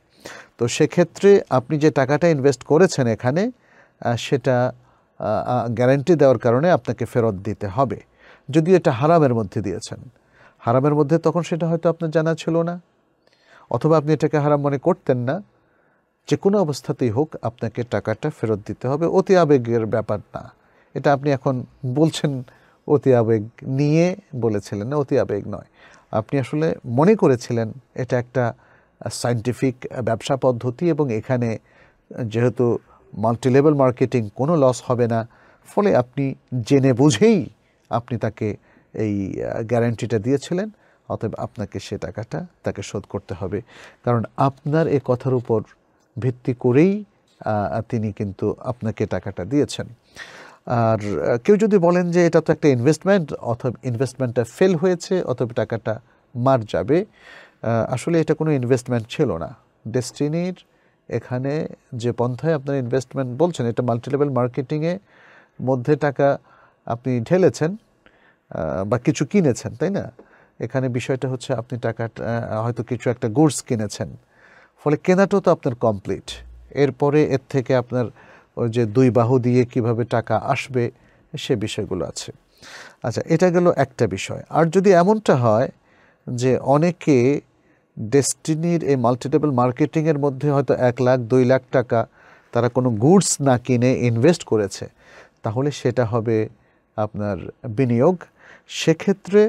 তো সেক্ষেত্রে আপনি যে টাকাটা ইনভেস্ট করেছেন এখানে সেটা গ্যারেন্টি দেওয়ার কারণে আপনাকে ফেরত দিতে হবে যদি এটা হারামের মধ্যে দিয়েছেন হারামের মধ্যে তখন সেটা হয়তো আপনার জানা ছিল না অথবা আপনি এটাকে হারাম মনে করতেন না যে কোনো অবস্থাতেই হোক আপনাকে টাকাটা ফেরত দিতে হবে অতি আবেগের ব্যাপার না এটা আপনি এখন বলছেন অতি আবেগ নিয়ে বলেছিলেন না অতি আবেগ নয় আপনি আসলে মনে করেছিলেন এটা একটা সাইন্টিফিক ব্যবসা পদ্ধতি এবং এখানে যেহেতু মাল্টিলেভেল মার্কেটিং কোনো লস হবে না ফলে আপনি জেনে বুঝেই আপনি তাকে এই গ্যারান্টিটা দিয়েছিলেন অতএব আপনাকে সে টাকাটা তাকে শোধ করতে হবে কারণ আপনার এ কথার উপর ভিত্তি করেই তিনি কিন্তু আপনাকে টাকাটা দিয়েছেন আর কেউ যদি বলেন যে এটা তো একটা ইনভেস্টমেন্ট অথবা ইনভেস্টমেন্টটা ফেল হয়েছে অথবা টাকাটা মার যাবে আসলে এটা কোনো ইনভেস্টমেন্ট ছিল না ডেস্টিনির এখানে যে পন্থায় আপনার ইনভেস্টমেন্ট বলছেন এটা মাল্টিলেভেল মার্কেটিংয়ে মধ্যে টাকা আপনি ঢেলেছেন বা কিছু কিনেছেন তাই না এখানে বিষয়টা হচ্ছে আপনি টাকাটা হয়তো কিছু একটা গুডস কিনেছেন ফলে কেনাটাও তো আপনার কমপ্লিট এরপরে এর থেকে আপনার ওই যে দুই বাহু দিয়ে কিভাবে টাকা আসবে সে বিষয়গুলো আছে আচ্ছা এটা গেল একটা বিষয় আর যদি এমনটা হয় যে অনেকে ডেস্টিনির এই মাল্টিটেবল মার্কেটিংয়ের মধ্যে হয়তো এক লাখ দুই লাখ টাকা তারা কোনো গুডস না কিনে ইনভেস্ট করেছে তাহলে সেটা হবে আপনার বিনিয়োগ সেক্ষেত্রে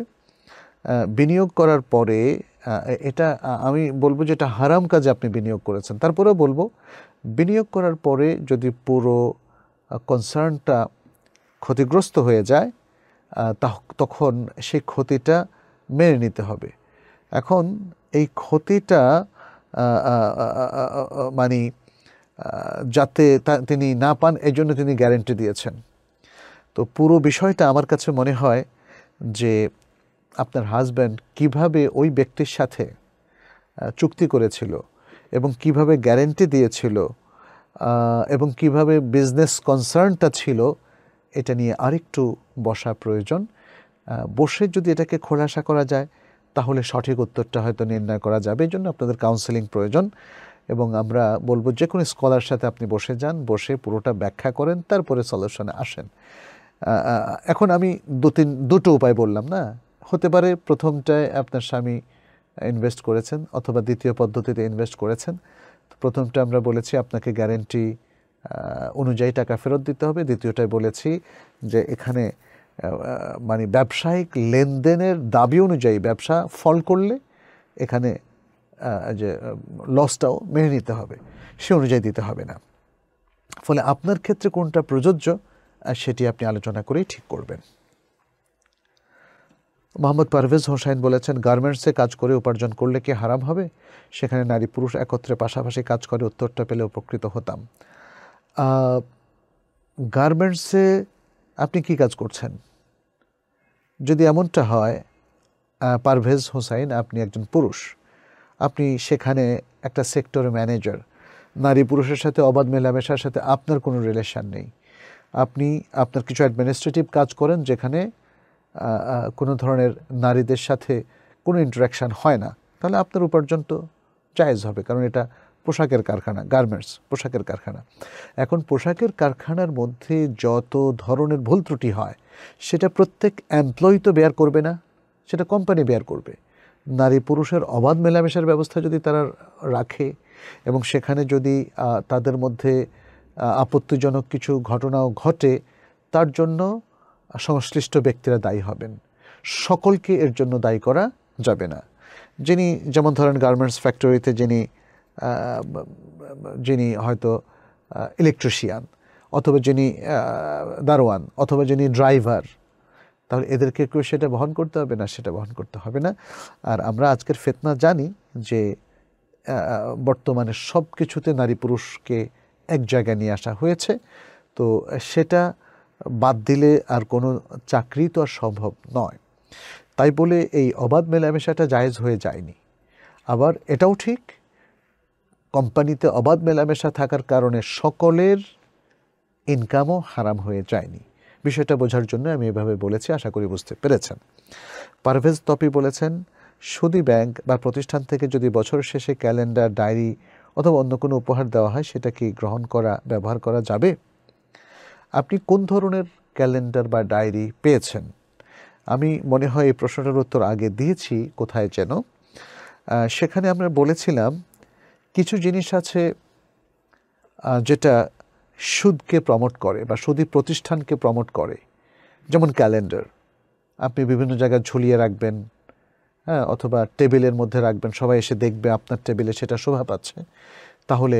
বিনিয়োগ করার পরে এটা আমি বলবো যে এটা হারাম কাজে আপনি বিনিয়োগ করেছেন তারপরেও বলবো বিনিয়োগ করার পরে যদি পুরো কনসার্নটা ক্ষতিগ্রস্ত হয়ে যায় তখন সেই ক্ষতিটা মেনে নিতে হবে এখন এই ক্ষতিটা মানে যাতে তিনি না পান জন্য তিনি গ্যারেন্টি দিয়েছেন তো পুরো বিষয়টা আমার কাছে মনে হয় যে আপনার হাজব্যান্ড কিভাবে ওই ব্যক্তির সাথে চুক্তি করেছিল এবং কিভাবে গ্যারেন্টি দিয়েছিল এবং কিভাবে বিজনেস কনসার্নটা ছিল এটা নিয়ে আরেকটু বসা প্রয়োজন বসে যদি এটাকে খোলাসা করা যায় তাহলে সঠিক উত্তরটা হয়তো নির্ণয় করা যাবে এই জন্য আপনাদের কাউন্সেলিং প্রয়োজন এবং আমরা বলবো যে কোনো স্কলার সাথে আপনি বসে যান বসে পুরোটা ব্যাখ্যা করেন তারপরে সলিউশনে আসেন এখন আমি দু তিন দুটো উপায় বললাম না হতে পারে প্রথমটায় আপনার স্বামী ইনভেস্ট করেছেন অথবা দ্বিতীয় পদ্ধতিতে ইনভেস্ট করেছেন প্রথমটা আমরা বলেছি আপনাকে গ্যারেন্টি অনুযায়ী টাকা ফেরত দিতে হবে দ্বিতীয়টায় বলেছি যে এখানে মানে ব্যবসায়িক লেনদেনের দাবি অনুযায়ী ব্যবসা ফল করলে এখানে যে লসটাও মেনে নিতে হবে সে অনুযায়ী দিতে হবে না ফলে আপনার ক্ষেত্রে কোনটা প্রযোজ্য সেটি আপনি আলোচনা করেই ঠিক করবেন মোহাম্মদ পারভেজ হোসাইন বলেছেন গার্মেন্টসে কাজ করে উপার্জন করলে কি হারাম হবে সেখানে নারী পুরুষ একত্রে পাশাপাশি কাজ করে উত্তরটা পেলে উপকৃত হতাম গার্মেন্টসে আপনি কি কাজ করছেন যদি এমনটা হয় পারভেজ হোসাইন আপনি একজন পুরুষ আপনি সেখানে একটা সেক্টর ম্যানেজার নারী পুরুষের সাথে অবাধ মেলামেশার সাথে আপনার কোনো রিলেশান নেই আপনি আপনার কিছু অ্যাডমিনিস্ট্রেটিভ কাজ করেন যেখানে কোনো ধরনের নারীদের সাথে কোনো ইন্টারাকশান হয় না তাহলে আপনার উপার্জন তো চাইজ হবে কারণ এটা পোশাকের কারখানা গার্মেন্টস পোশাকের কারখানা এখন পোশাকের কারখানার মধ্যে যত ধরনের ভুল ত্রুটি হয় সেটা প্রত্যেক এমপ্লয়ি তো বেয়ার করবে না সেটা কোম্পানি বেয়ার করবে নারী পুরুষের অবাধ মেলামেশার ব্যবস্থা যদি তারা রাখে এবং সেখানে যদি তাদের মধ্যে আপত্তিজনক কিছু ঘটনাও ঘটে তার জন্য সংশ্লিষ্ট ব্যক্তিরা দায়ী হবেন সকলকে এর জন্য দায়ী করা যাবে না যিনি যেমন ধরেন গার্মেন্টস ফ্যাক্টরিতে যিনি যিনি হয়তো ইলেকট্রিশিয়ান অথবা যিনি দারোয়ান অথবা যিনি ড্রাইভার তাহলে এদেরকে কেউ সেটা বহন করতে হবে না সেটা বহন করতে হবে না আর আমরা আজকের ফেতনা জানি যে বর্তমানে সব কিছুতে নারী পুরুষকে এক জায়গায় নিয়ে আসা হয়েছে তো সেটা বাদ দিলে আর কোনো চাকরি তো আর সম্ভব নয় তাই বলে এই অবাধ মেলামেশাটা জায়েজ হয়ে যায়নি আবার এটাও ঠিক কোম্পানিতে অবাধ মেলামেশা থাকার কারণে সকলের ইনকামও হারাম হয়ে যায়নি বিষয়টা বোঝার জন্য আমি এভাবে বলেছি আশা করি বুঝতে পেরেছেন পারভেজ তপি বলেছেন সুদী ব্যাংক বা প্রতিষ্ঠান থেকে যদি বছর শেষে ক্যালেন্ডার ডায়েরি অথবা অন্য কোনো উপহার দেওয়া হয় সেটা কি গ্রহণ করা ব্যবহার করা যাবে আপনি কোন ধরনের ক্যালেন্ডার বা ডায়েরি পেয়েছেন আমি মনে হয় এই প্রশ্নটার উত্তর আগে দিয়েছি কোথায় যেন সেখানে আমরা বলেছিলাম কিছু জিনিস আছে যেটা সুদকে প্রমোট করে বা সুদী প্রতিষ্ঠানকে প্রমোট করে যেমন ক্যালেন্ডার আপনি বিভিন্ন জায়গায় ঝুলিয়ে রাখবেন হ্যাঁ অথবা টেবিলের মধ্যে রাখবেন সবাই এসে দেখবে আপনার টেবিলে সেটা শোভা পাচ্ছে তাহলে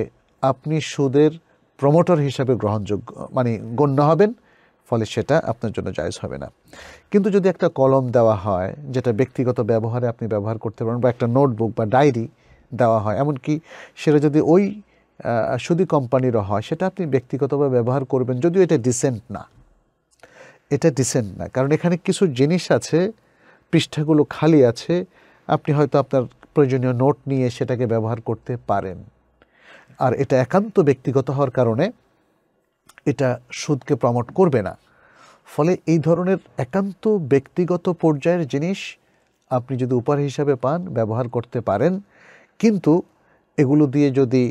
আপনি সুদের প্রমোটর হিসাবে গ্রহণযোগ্য মানে গণ্য হবেন ফলে সেটা আপনার জন্য জায়জ হবে না কিন্তু যদি একটা কলম দেওয়া হয় যেটা ব্যক্তিগত ব্যবহারে আপনি ব্যবহার করতে পারেন বা একটা নোটবুক বা ডায়েরি দেওয়া হয় এমনকি সেটা যদি ওই সুদি কোম্পানিরও হয় সেটা আপনি ব্যক্তিগতভাবে ব্যবহার করবেন যদিও এটা ডিসেন্ট না এটা ডিসেন্ট না কারণ এখানে কিছু জিনিস আছে পৃষ্ঠাগুলো খালি আছে আপনি হয়তো আপনার প্রয়োজনীয় নোট নিয়ে সেটাকে ব্যবহার করতে পারেন আর এটা একান্ত ব্যক্তিগত হওয়ার কারণে এটা সুদকে প্রমোট করবে না ফলে এই ধরনের একান্ত ব্যক্তিগত পর্যায়ের জিনিস আপনি যদি উপহার হিসাবে পান ব্যবহার করতে পারেন কিন্তু এগুলো দিয়ে যদি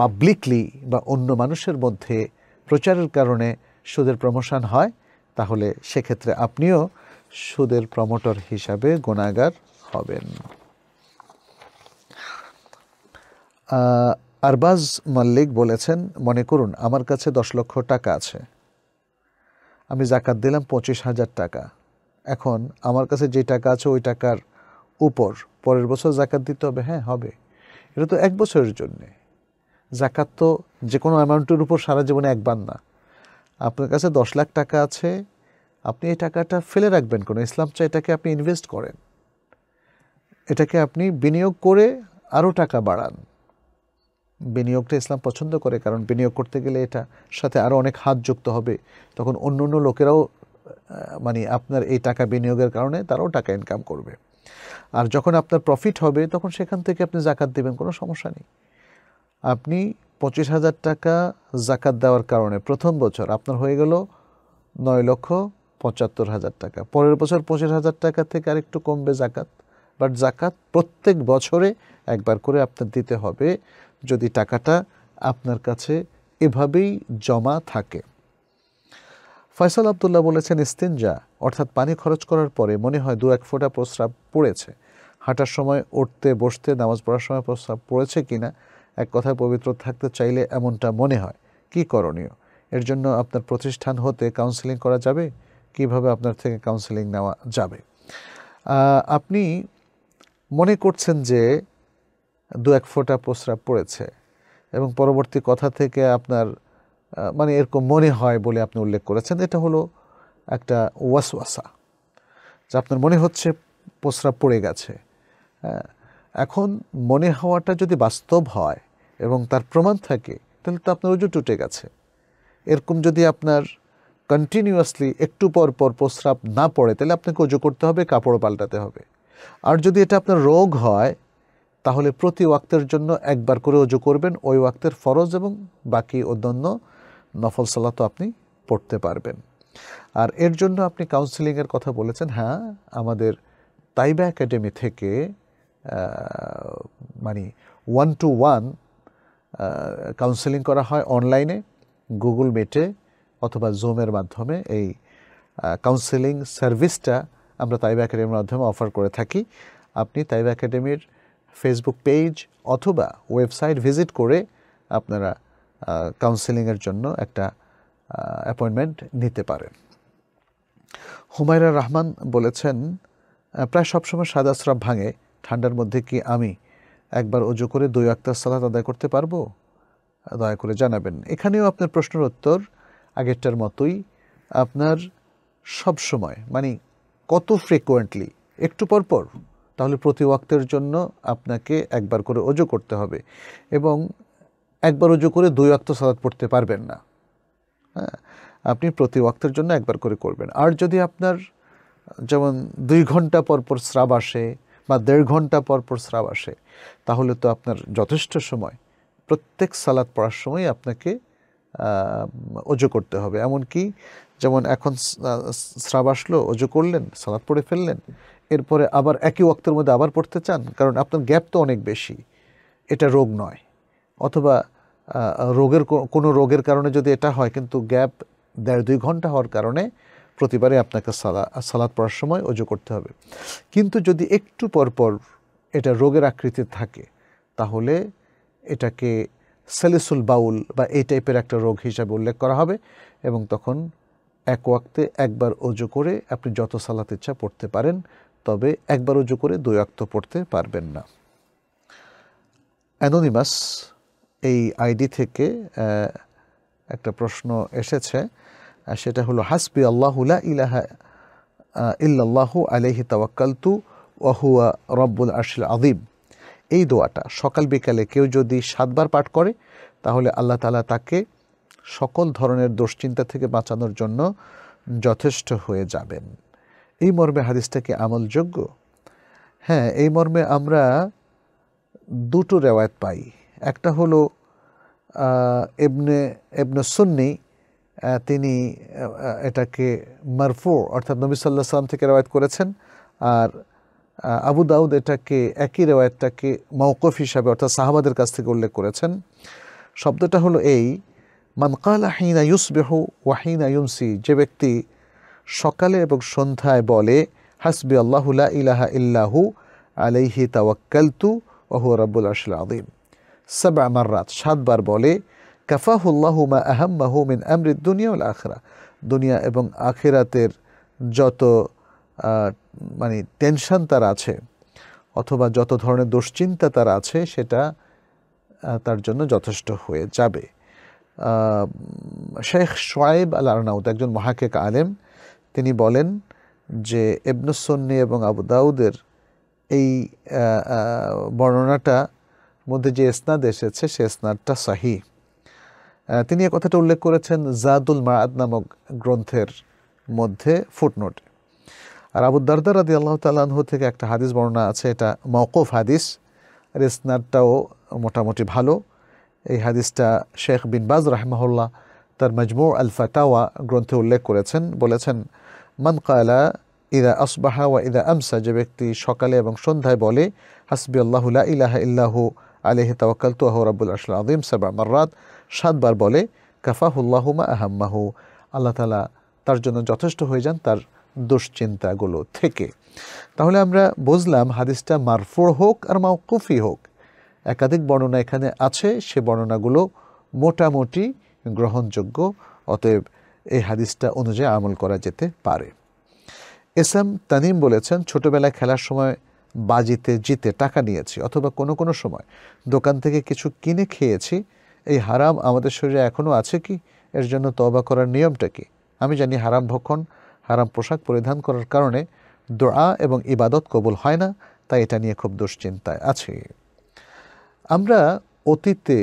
পাবলিকলি বা অন্য মানুষের মধ্যে প্রচারের কারণে সুদের প্রমোশন হয় তাহলে সেক্ষেত্রে আপনিও সুদের প্রমোটর হিসাবে গুণাগার হবেন আরবাজ মল্লিক বলেছেন মনে করুন আমার কাছে দশ লক্ষ টাকা আছে আমি জাকাত দিলাম পঁচিশ হাজার টাকা এখন আমার কাছে যে টাকা আছে ওই টাকার উপর পরের বছর জাকাত দিতে হবে হ্যাঁ হবে এটা তো এক বছরের জন্যে জাকাত তো যে কোনো অ্যামাউন্টের উপর সারা জীবনে একবার না আপনার কাছে দশ লাখ টাকা আছে আপনি এই টাকাটা ফেলে রাখবেন কোনো ইসলাম চাই এটাকে আপনি ইনভেস্ট করেন এটাকে আপনি বিনিয়োগ করে আরও টাকা বাড়ান বিনিয়োগটা ইসলাম পছন্দ করে কারণ বিনিয়োগ করতে গেলে এটা সাথে আরও অনেক হাত যুক্ত হবে তখন অন্য অন্য লোকেরাও মানে আপনার এই টাকা বিনিয়োগের কারণে তারাও টাকা ইনকাম করবে আর যখন আপনার প্রফিট হবে তখন সেখান থেকে আপনি জাকাত দেবেন কোনো সমস্যা নেই আপনি পঁচিশ হাজার টাকা জাকাত দেওয়ার কারণে প্রথম বছর আপনার হয়ে গেল নয় লক্ষ পঁচাত্তর হাজার টাকা পরের বছর পঁচিশ হাজার টাকা থেকে আরেকটু কমবে জাকাত বাট জাকাত প্রত্যেক বছরে একবার করে আপনার দিতে হবে যদি টাকাটা আপনার কাছে এভাবেই জমা থাকে ফয়সাল আবদুল্লাহ বলেছেন ইস্তিনজা অর্থাৎ পানি খরচ করার পরে মনে হয় দু এক ফোঁটা প্রস্রাব পড়েছে হাঁটার সময় উঠতে বসতে নামাজ পড়ার সময় প্রস্রাব পড়েছে কিনা এক কথায় পবিত্র থাকতে চাইলে এমনটা মনে হয় কি করণীয় এর জন্য আপনার প্রতিষ্ঠান হতে কাউন্সিলিং করা যাবে কিভাবে আপনার থেকে কাউন্সেলিং নেওয়া যাবে আপনি মনে করছেন যে দু এক ফোঁটা প্রস্রাব পড়েছে এবং পরবর্তী কথা থেকে আপনার মানে এরকম মনে হয় বলে আপনি উল্লেখ করেছেন এটা হলো একটা ওয়াসওয়াসা যে আপনার মনে হচ্ছে প্রস্রাব পড়ে গেছে হ্যাঁ এখন মনে হওয়াটা যদি বাস্তব হয় এবং তার প্রমাণ থাকে তাহলে তো আপনার ওজন টুটে গেছে এরকম যদি আপনার কন্টিনিউয়াসলি একটু পর পর প্রস্রাব না পড়ে তাহলে আপনাকে উজু করতে হবে কাপড় পাল্টাতে হবে আর যদি এটা আপনার রোগ হয় তাহলে প্রতি ওয়াক্তের জন্য একবার করে অজু করবেন ওই ওয়াক্তের ফরজ এবং বাকি অন্যান্য নফল সালাত আপনি পড়তে পারবেন আর এর জন্য আপনি কাউন্সিলিংয়ের কথা বলেছেন হ্যাঁ আমাদের তাইবা একাডেমি থেকে মানে ওয়ান টু ওয়ান কাউন্সেলিং করা হয় অনলাইনে গুগল মিটে অথবা জুমের মাধ্যমে এই কাউন্সেলিং সার্ভিসটা আমরা তাইবা একাডেমির মাধ্যমে অফার করে থাকি আপনি তাইবা একাডেমির ফেসবুক পেজ অথবা ওয়েবসাইট ভিজিট করে আপনারা কাউন্সেলিংয়ের জন্য একটা অ্যাপয়েন্টমেন্ট নিতে পারেন হুমায়রা রহমান বলেছেন প্রায় সবসময় সাদা স্রাব ভাঙে ঠান্ডার মধ্যে কি আমি একবার অজু করে দুই আক্তার সালাত আদায় করতে পারবো দয়া করে জানাবেন এখানেও আপনার প্রশ্নের উত্তর আগেরটার মতোই আপনার সব সময় মানে কত ফ্রিকোয়েন্টলি একটু পর পর তাহলে প্রতি ওয়াক্তের জন্য আপনাকে একবার করে ওজো করতে হবে এবং একবার ওজো করে দুই ওয়াক্ত সাদাত পড়তে পারবেন না হ্যাঁ আপনি প্রতি ওয়াক্তের জন্য একবার করে করবেন আর যদি আপনার যেমন দুই ঘন্টা পর পর স্রাব আসে বা দেড় ঘন্টা পর পর স্রাব আসে তাহলে তো আপনার যথেষ্ট সময় প্রত্যেক সালাদ পড়ার সময় আপনাকে অজু করতে হবে এমনকি যেমন এখন স্রাব আসলো অজু করলেন সালাদ পড়ে ফেললেন এরপরে আবার একই ওয়াক্তের মধ্যে আবার পড়তে চান কারণ আপনার গ্যাপ তো অনেক বেশি এটা রোগ নয় অথবা রোগের কোনো রোগের কারণে যদি এটা হয় কিন্তু গ্যাপ দেড় দুই ঘন্টা হওয়ার কারণে প্রতিবারে আপনাকে সালা সালাদ পড়ার সময় অজু করতে হবে কিন্তু যদি একটু পরপর এটা রোগের আকৃতি থাকে তাহলে এটাকে সেলিসুল বাউল বা এই টাইপের একটা রোগ হিসাবে উল্লেখ করা হবে এবং তখন এক ওয়াক্তে একবার অজু করে আপনি যত সালাত ইচ্ছা পড়তে পারেন তবে একবার অজু করে দুই ওয়াক্ত পড়তে পারবেন না অ্যানোনিমাস এই আইডি থেকে একটা প্রশ্ন এসেছে সেটা হলো হাসবি আল্লাহুলা ইলাহা ইল্লাল্লাহু আলহি তাওয়াক্কালতু ওয়াহুয়া রব্বুল আশিল আদিম এই দোয়াটা সকাল বিকালে কেউ যদি সাতবার পাঠ করে তাহলে আল্লাহ তালা তাকে সকল ধরনের দুশ্চিন্তা থেকে বাঁচানোর জন্য যথেষ্ট হয়ে যাবেন এই মর্মে হাদিসটা কি আমলযোগ্য হ্যাঁ এই মর্মে আমরা দুটো রেওয়ায়ত পাই একটা হলো এবনে এবনে সুন্নি তিনি এটাকে মারফু অর্থাৎ নবী সাল্লাহ সাল্লাম থেকে রেওয়ায়ত করেছেন আর আবু দাউদ এটাকে একই রেওয়ায়তটাকে মৌকফ হিসাবে অর্থাৎ সাহাবাদের কাছ থেকে উল্লেখ করেছেন শব্দটা হলো এই মানকাল আহিনা ইউসবেহ ওয়াহিনা ইউমসি যে ব্যক্তি সকালে এবং সন্ধ্যায় বলে হাসবি আল্লাহুল্লা ইলাহা ইল্লাহু আলাইহি তাওয়াক্কালতু ওহু রাব্বুল আশল আদিম সব আমার রাত সাতবার বলে মা আহম্মাহু মিন আমরিদ দুনিয়া উল আখরা দুনিয়া এবং আখেরাতের যত মানে টেনশন তার আছে অথবা যত ধরনের দুশ্চিন্তা তার আছে সেটা তার জন্য যথেষ্ট হয়ে যাবে শেখ শোয়েব আল আরনাউদ একজন মহাকেক আলেম তিনি বলেন যে এবনুসন্নি এবং আবু দাউদের এই বর্ণনাটা মধ্যে যে স্নাদ এসেছে সে স্নাদটা সাহি তিনি এ কথাটা উল্লেখ করেছেন জাদুল মাআদ নামক গ্রন্থের মধ্যে ফুটনোটে আর আবু আবুদ্দারদার রাদি আল্লাহ তাল্লাহ থেকে একটা হাদিস বর্ণনা আছে এটা মওকফ হাদিস আর ইসনারটাও মোটামুটি ভালো এই হাদিসটা শেখ বিনবাজ রাহমহল্লা তার মজমু আল ফাতাওয়া গ্রন্থে উল্লেখ করেছেন বলেছেন মান কালা ইদা আসবাহা ওয়া ইদা আমসা যে ব্যক্তি সকালে এবং সন্ধ্যায় বলে হাসবি আল্লাহুল্লা ইলাহা ইল্লাহু আলহি তাওয়াকাল তু রাবুল আসল আদিম সাবা মার্রাত সাতবার বলে কাফাহুল্লাহুমা আহাম্মাহু আল্লাহ তালা তার জন্য যথেষ্ট হয়ে যান তার দুশ্চিন্তাগুলো থেকে তাহলে আমরা বুঝলাম হাদিসটা মারফুর হোক আর মাওকুফি হোক একাধিক বর্ণনা এখানে আছে সে বর্ণনাগুলো মোটামুটি গ্রহণযোগ্য অতএব এই হাদিসটা অনুযায়ী আমল করা যেতে পারে এসএম তানিম বলেছেন ছোটবেলায় খেলার সময় বাজিতে জিতে টাকা নিয়েছি অথবা কোনো কোনো সময় দোকান থেকে কিছু কিনে খেয়েছি এই হারাম আমাদের শরীরে এখনও আছে কি এর জন্য তবা করার নিয়মটা কি আমি জানি হারাম ভক্ষণ হারাম পোশাক পরিধান করার কারণে দোয়া এবং ইবাদত কবুল হয় না তাই এটা নিয়ে খুব দুশ্চিন্তায় আছে আমরা অতীতে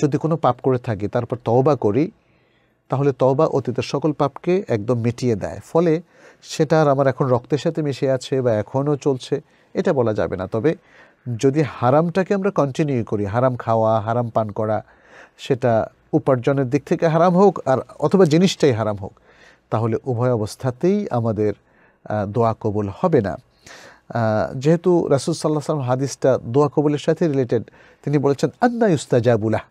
যদি কোনো পাপ করে থাকি তারপর তওবা করি তাহলে তওবা অতীতের সকল পাপকে একদম মিটিয়ে দেয় ফলে সেটা আর আমার এখন রক্তের সাথে মিশে আছে বা এখনও চলছে এটা বলা যাবে না তবে যদি হারামটাকে আমরা কন্টিনিউ করি হারাম খাওয়া হারাম পান করা সেটা উপার্জনের দিক থেকে হারাম হোক আর অথবা জিনিসটাই হারাম হোক তাহলে উভয় অবস্থাতেই আমাদের দোয়া কবুল হবে না যেহেতু রাসুল সাল্লাহ সাল্লাম হাদিসটা দোয়া কবুলের সাথে রিলেটেড তিনি বলেছেন আন্না ইস্তাজাবুলাহ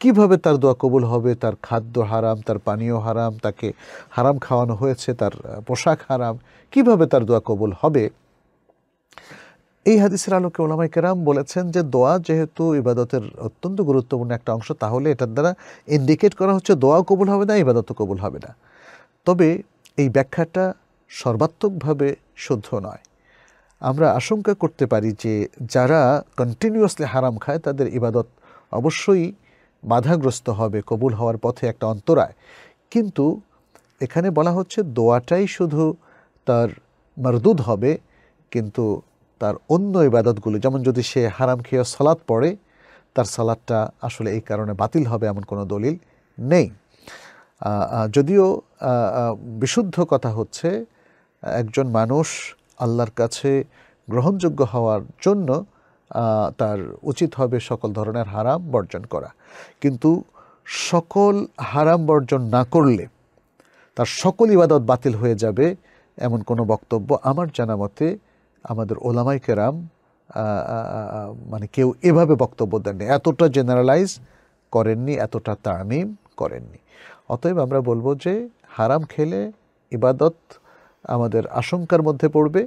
কিভাবে তার দোয়া কবুল হবে তার খাদ্য হারাম তার পানীয় হারাম তাকে হারাম খাওয়ানো হয়েছে তার পোশাক হারাম কিভাবে তার দোয়া কবুল হবে এই হাদিসের আলোকে ওলামাই কেরাম বলেছেন যে দোয়া যেহেতু ইবাদতের অত্যন্ত গুরুত্বপূর্ণ একটা অংশ তাহলে এটার দ্বারা ইন্ডিকেট করা হচ্ছে দোয়া কবুল হবে না ইবাদত কবুল হবে না তবে এই ব্যাখ্যাটা সর্বাত্মকভাবে শুদ্ধ নয় আমরা আশঙ্কা করতে পারি যে যারা কন্টিনিউয়াসলি হারাম খায় তাদের ইবাদত অবশ্যই বাধাগ্রস্ত হবে কবুল হওয়ার পথে একটা অন্তরায় কিন্তু এখানে বলা হচ্ছে দোয়াটাই শুধু তার মারদুদ হবে কিন্তু তার অন্য ইবাদতগুলো যেমন যদি সে হারাম খেয়ে সালাদ পড়ে তার সালাদটা আসলে এই কারণে বাতিল হবে এমন কোনো দলিল নেই যদিও বিশুদ্ধ কথা হচ্ছে একজন মানুষ আল্লাহর কাছে গ্রহণযোগ্য হওয়ার জন্য তার উচিত হবে সকল ধরনের হারাম বর্জন করা কিন্তু সকল হারাম বর্জন না করলে তার সকল ইবাদত বাতিল হয়ে যাবে এমন কোনো বক্তব্য আমার জানা মতে আমাদের ওলামাই কেরাম মানে কেউ এভাবে বক্তব্য দেননি এতটা জেনারেলাইজ করেননি এতটা তামিম করেননি অতএব আমরা বলবো যে হারাম খেলে ইবাদত আমাদের আশঙ্কার মধ্যে পড়বে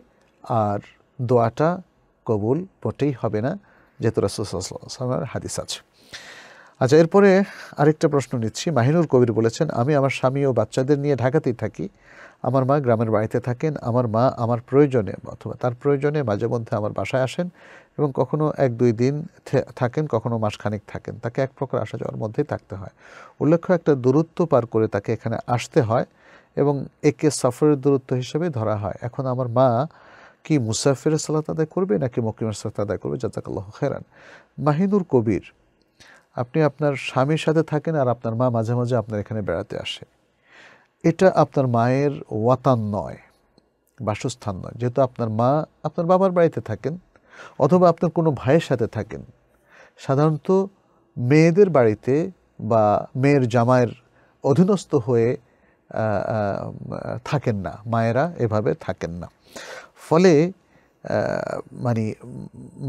আর দোয়াটা কবুল বটেই হবে না যেহেতু রাসুলসাল্লামের হাদিস আছে আচ্ছা এরপরে আরেকটা প্রশ্ন নিচ্ছি মাহিনুর কবির বলেছেন আমি আমার স্বামী ও বাচ্চাদের নিয়ে ঢাকাতেই থাকি আমার মা গ্রামের বাড়িতে থাকেন আমার মা আমার প্রয়োজনে অথবা তার প্রয়োজনে মাঝে মধ্যে আমার বাসায় আসেন এবং কখনো এক দুই দিন থাকেন কখনো মাসখানেক থাকেন তাকে এক প্রকার আসা যাওয়ার মধ্যেই থাকতে হয় উল্লেখ্য একটা দূরত্ব পার করে তাকে এখানে আসতে হয় এবং একে সফরের দূরত্ব হিসেবে ধরা হয় এখন আমার মা কি মুসাফিরের সালাত আদায় করবে নাকি মকিমের সালাত আদায় করবে জাজাকাল্লাহ খেরান মাহিনুর কবির আপনি আপনার স্বামীর সাথে থাকেন আর আপনার মা মাঝে মাঝে আপনার এখানে বেড়াতে আসে এটা আপনার মায়ের ওয়াতান নয় বাসস্থান নয় যেহেতু আপনার মা আপনার বাবার বাড়িতে থাকেন অথবা আপনার কোনো ভাইয়ের সাথে থাকেন সাধারণত মেয়েদের বাড়িতে বা মেয়ের জামায়ের অধীনস্থ হয়ে থাকেন না মায়েরা এভাবে থাকেন না ফলে মানে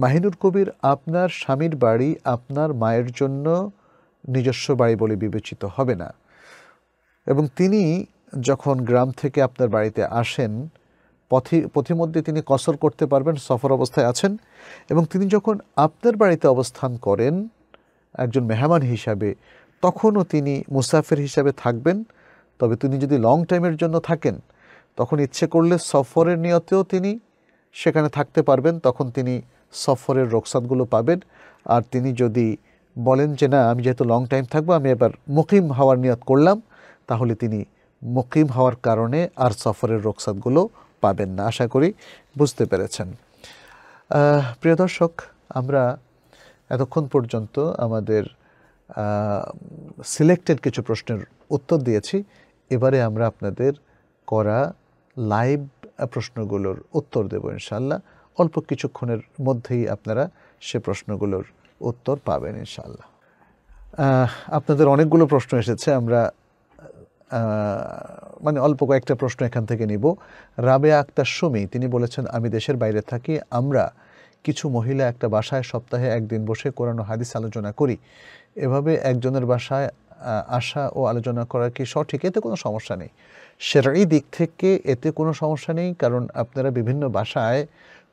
মাহিনুর কবির আপনার স্বামীর বাড়ি আপনার মায়ের জন্য নিজস্ব বাড়ি বলে বিবেচিত হবে না এবং তিনি যখন গ্রাম থেকে আপনার বাড়িতে আসেন পথে পথিমধ্যে তিনি কসর করতে পারবেন সফর অবস্থায় আছেন এবং তিনি যখন আপনার বাড়িতে অবস্থান করেন একজন মেহমান হিসাবে তখনও তিনি মুসাফির হিসাবে থাকবেন তবে তিনি যদি লং টাইমের জন্য থাকেন তখন ইচ্ছে করলে সফরের নিয়তেও তিনি সেখানে থাকতে পারবেন তখন তিনি সফরের রোকসাদগুলো পাবেন আর তিনি যদি বলেন যে না আমি যেহেতু লং টাইম থাকবো আমি এবার মুকিম হওয়ার নিয়ত করলাম তাহলে তিনি মুকিম হওয়ার কারণে আর সফরের রোকসাদগুলো পাবেন না আশা করি বুঝতে পেরেছেন প্রিয় দর্শক আমরা এতক্ষণ পর্যন্ত আমাদের সিলেক্টেড কিছু প্রশ্নের উত্তর দিয়েছি এবারে আমরা আপনাদের করা লাইভ প্রশ্নগুলোর উত্তর দেব ইনশাল্লাহ অল্প কিছুক্ষণের মধ্যেই আপনারা সে প্রশ্নগুলোর উত্তর পাবেন ইনশাল্লাহ আপনাদের অনেকগুলো প্রশ্ন এসেছে আমরা মানে অল্প কয়েকটা প্রশ্ন এখান থেকে নিব রাবে আক্তার সুমি তিনি বলেছেন আমি দেশের বাইরে থাকি আমরা কিছু মহিলা একটা বাসায় সপ্তাহে একদিন বসে কোরআন হাদিস আলোচনা করি এভাবে একজনের বাসায় আসা ও আলোচনা করা কি সঠিক এতে কোনো সমস্যা নেই এই দিক থেকে এতে কোনো সমস্যা নেই কারণ আপনারা বিভিন্ন বাসায়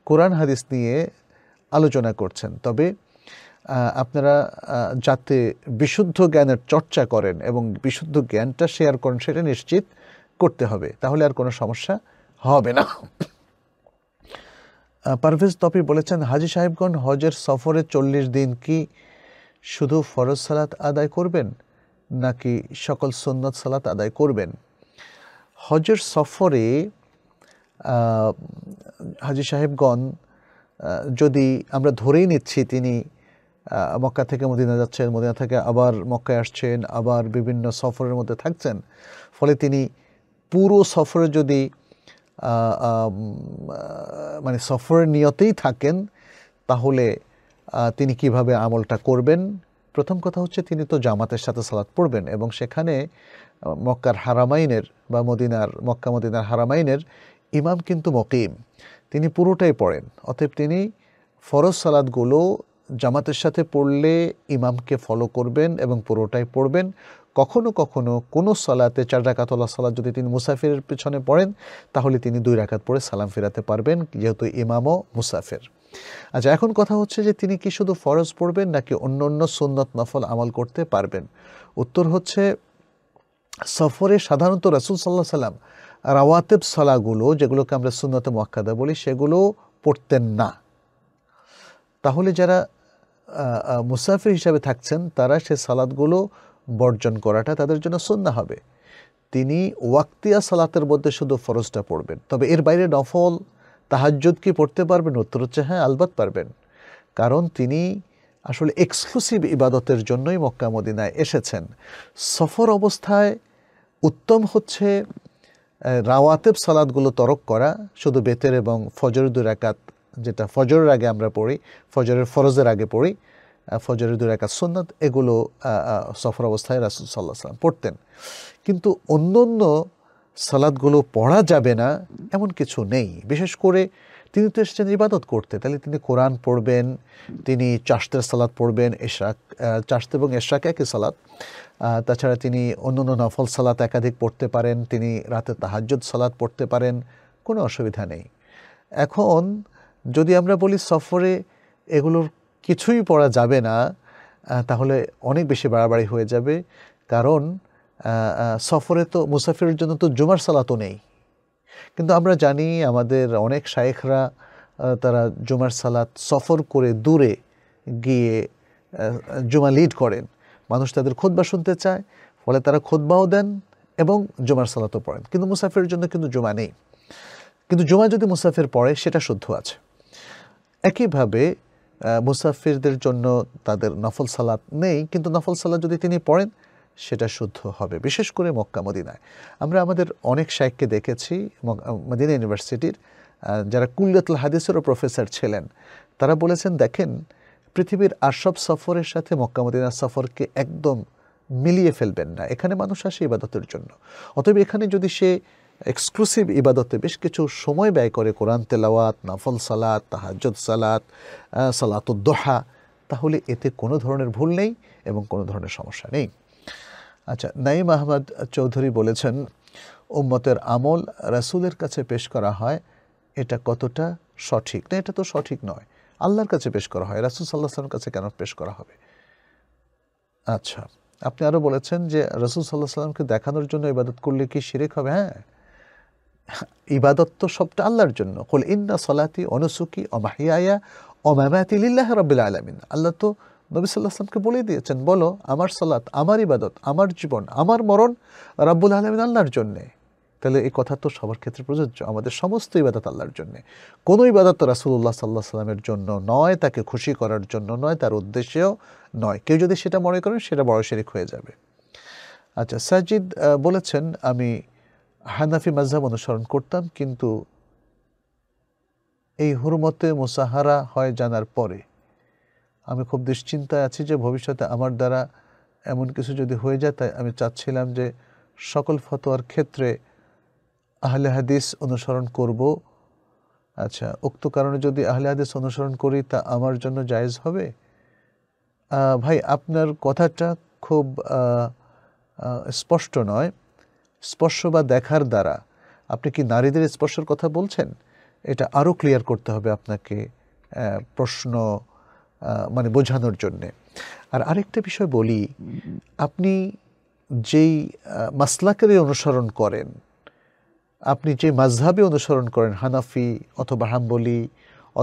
কোরআন হাদিস নিয়ে আলোচনা করছেন তবে আপনারা যাতে বিশুদ্ধ জ্ঞানের চর্চা করেন এবং বিশুদ্ধ জ্ঞানটা শেয়ার করেন সেটা নিশ্চিত করতে হবে তাহলে আর কোনো সমস্যা হবে না পারভেজ তপি বলেছেন হাজি সাহেবগণ হজের সফরে চল্লিশ দিন কি শুধু ফরজ সালাত আদায় করবেন নাকি সকল সন্ন্যত সালাত আদায় করবেন হজের সফরে হাজি সাহেবগণ যদি আমরা ধরেই নিচ্ছি তিনি মক্কা থেকে মদিনা যাচ্ছেন মদিনা থেকে আবার মক্কায় আসছেন আবার বিভিন্ন সফরের মধ্যে থাকছেন ফলে তিনি পুরো সফরে যদি মানে সফরের নিয়তেই থাকেন তাহলে তিনি কিভাবে আমলটা করবেন প্রথম কথা হচ্ছে তিনি তো জামাতের সাথে সালাদ পড়বেন এবং সেখানে মক্কার হারামাইনের বা মদিনার মক্কা মদিনার হারামাইনের ইমাম কিন্তু মকিম তিনি পুরোটাই পড়েন অতএব তিনি ফরজ সালাদগুলো জামাতের সাথে পড়লে ইমামকে ফলো করবেন এবং পুরোটাই পড়বেন কখনো কখনো কোনো সালাতে চার রাকাতলা সালাদ যদি তিনি মুসাফিরের পেছনে পড়েন তাহলে তিনি দুই রাকাত পড়ে সালাম ফেরাতে পারবেন যেহেতু ইমামও মুসাফির আচ্ছা এখন কথা হচ্ছে যে তিনি কি শুধু ফরজ পড়বেন নাকি অন্য অন্য সুন্নত নফল আমল করতে পারবেন উত্তর হচ্ছে সফরে সাধারণত রাসুল সাল্লাহ সাল্লাম রাওয়াতেব সালাগুলো যেগুলোকে আমরা সুন্নত মক্কাদা বলি সেগুলো পড়তেন না তাহলে যারা মুসাফির হিসাবে থাকছেন তারা সে সালাদগুলো বর্জন করাটা তাদের জন্য সন্না হবে তিনি ওয়াক্তিয়া সালাতের মধ্যে শুধু ফরজটা পড়বেন তবে এর বাইরে নফল তাহাজুদ কি পড়তে পারবেন উত্তর হচ্ছে হ্যাঁ আলবাত পারবেন কারণ তিনি আসলে এক্সক্লুসিভ ইবাদতের জন্যই মক্কা মদিনায় এসেছেন সফর অবস্থায় উত্তম হচ্ছে রাওয়াতেব সালাদগুলো তরক করা শুধু বেতের এবং ফজরুদ্দুর একাত যেটা ফজরের আগে আমরা পড়ি ফজরের ফরজের আগে পড়ি ফজরের দু রাকাত সন্ন্যত এগুলো সফর অবস্থায় রাসুল সাল্লাহ সাল্লাম পড়তেন কিন্তু অন্য অন্য সালাদগুলো পড়া যাবে না এমন কিছু নেই বিশেষ করে তিনি তো এসেছেন ইবাদত করতে তাহলে তিনি কোরআন পড়বেন তিনি চাষতের সালাদ পড়বেন এশাক চাষতে এবং এশাক একই সালাদ তাছাড়া তিনি অন্য অন্য নফল সালাত একাধিক পড়তে পারেন তিনি রাতে তাহাজ্জুদ সালাদ পড়তে পারেন কোনো অসুবিধা নেই এখন যদি আমরা বলি সফরে এগুলোর কিছুই পড়া যাবে না তাহলে অনেক বেশি বাড়াবাড়ি হয়ে যাবে কারণ সফরে তো মুসাফিরের জন্য তো জুমার সালা তো নেই কিন্তু আমরা জানি আমাদের অনেক শায়েখরা তারা জুমার সালাত সফর করে দূরে গিয়ে জুমা লিড করেন মানুষ তাদের খোদবা শুনতে চায় ফলে তারা খোদবাও দেন এবং জুমার সালাতও পড়েন কিন্তু মুসাফিরের জন্য কিন্তু জুমা নেই কিন্তু জুমা যদি মুসাফির পড়ে সেটা শুদ্ধ আছে একইভাবে মুসাফিরদের জন্য তাদের নফল সালাত নেই কিন্তু নফল সালাত যদি তিনি পড়েন সেটা শুদ্ধ হবে বিশেষ করে মক্কা মদিনায় আমরা আমাদের অনেক শাইককে দেখেছি মদিনা ইউনিভার্সিটির যারা কুল্লতুল হাদিসেরও প্রফেসর ছিলেন তারা বলেছেন দেখেন পৃথিবীর আর সব সফরের সাথে মক্কা মদিনা সফরকে একদম মিলিয়ে ফেলবেন না এখানে মানুষ আসে ইবাদতের জন্য অতএব এখানে যদি সে এক্সক্লুসিভ ইবাদতে বেশ কিছু সময় ব্যয় করে কোরআন তেলাওয়াত নাফল সালাত তাহাজুদ সালাত সালাতুদ্দোহা তাহলে এতে কোনো ধরনের ভুল নেই এবং কোনো ধরনের সমস্যা নেই আচ্ছা নাইম আহমদ চৌধুরী বলেছেন উম্মতের আমল রাসুলের কাছে পেশ করা হয় এটা কতটা সঠিক না এটা তো সঠিক নয় আল্লাহর কাছে পেশ করা হয় রাসুল সাল্লাহ সাল্লামের কাছে কেন পেশ করা হবে আচ্ছা আপনি আরও বলেছেন যে রসুল সাল্লাহ সাল্লামকে দেখানোর জন্য ইবাদত করলে কি শিরেক হবে হ্যাঁ ইবাদত তো সবটা আল্লাহর জন্য কুল ইন্না সলাতি অনুসুকি অমাহিয়ায়া অমামাতি লিল্লাহ রবিল আলমিন আল্লাহ তো নবী সাল্লাহামকে বলে দিয়েছেন বলো আমার সলাত আমার ইবাদত আমার জীবন আমার মরণ রাব্বুল আলমিন আল্লাহর জন্যে তাহলে এই কথা তো সবার ক্ষেত্রে প্রযোজ্য আমাদের সমস্ত ইবাদত আল্লাহর জন্য কোনো ইবাদত রাসুল্লাহ সাল্লাহ সাল্লামের জন্য নয় তাকে খুশি করার জন্য নয় তার উদ্দেশ্যেও নয় কেউ যদি সেটা মনে করেন সেটা বড় শেরিক হয়ে যাবে আচ্ছা সাজিদ বলেছেন আমি হানাফি মাঝহাব অনুসরণ করতাম কিন্তু এই হুরমতে মোসাহারা হয় জানার পরে আমি খুব দুশ্চিন্তায় আছি যে ভবিষ্যতে আমার দ্বারা এমন কিছু যদি হয়ে যায় তাই আমি চাচ্ছিলাম যে সকল ফতোয়ার ক্ষেত্রে আহলে হাদিস অনুসরণ করব আচ্ছা উক্ত কারণে যদি আহলে হাদিস অনুসরণ করি তা আমার জন্য জায়েজ হবে ভাই আপনার কথাটা খুব স্পষ্ট নয় স্পর্শ বা দেখার দ্বারা আপনি কি নারীদের স্পর্শের কথা বলছেন এটা আরও ক্লিয়ার করতে হবে আপনাকে প্রশ্ন মানে বোঝানোর জন্যে আর আরেকটা বিষয় বলি আপনি যেই মাসলাকের অনুসরণ করেন আপনি যে মাঝহাবে অনুসরণ করেন হানাফি অথবা হাম্বলি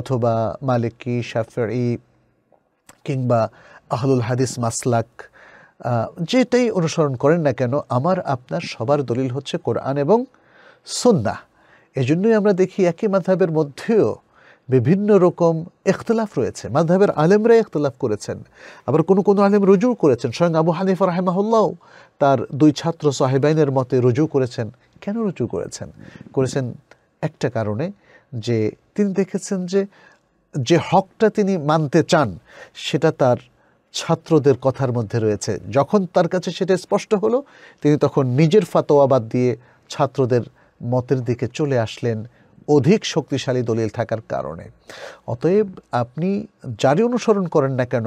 অথবা মালিকি শাফি কিংবা আহলুল হাদিস মাসলাক যেটাই অনুসরণ করেন না কেন আমার আপনার সবার দলিল হচ্ছে কোরআন এবং সন্না এজন্যই আমরা দেখি একই মাধাবের মধ্যেও বিভিন্ন রকম এখতলাফ রয়েছে মাধাবের আলেমরা এখতলাফ করেছেন আবার কোনো কোনো আলেম রুজু করেছেন স্বয়ং আবু হানিফ রাহেমাহুল্লাও তার দুই ছাত্র সাহেবাইনের মতে রুজু করেছেন কেন রুজু করেছেন করেছেন একটা কারণে যে তিনি দেখেছেন যে যে হকটা তিনি মানতে চান সেটা তার ছাত্রদের কথার মধ্যে রয়েছে যখন তার কাছে সেটা স্পষ্ট হলো তিনি তখন নিজের ফাতোয়া বাদ দিয়ে ছাত্রদের মতের দিকে চলে আসলেন অধিক শক্তিশালী দলিল থাকার কারণে অতএব আপনি যারই অনুসরণ করেন না কেন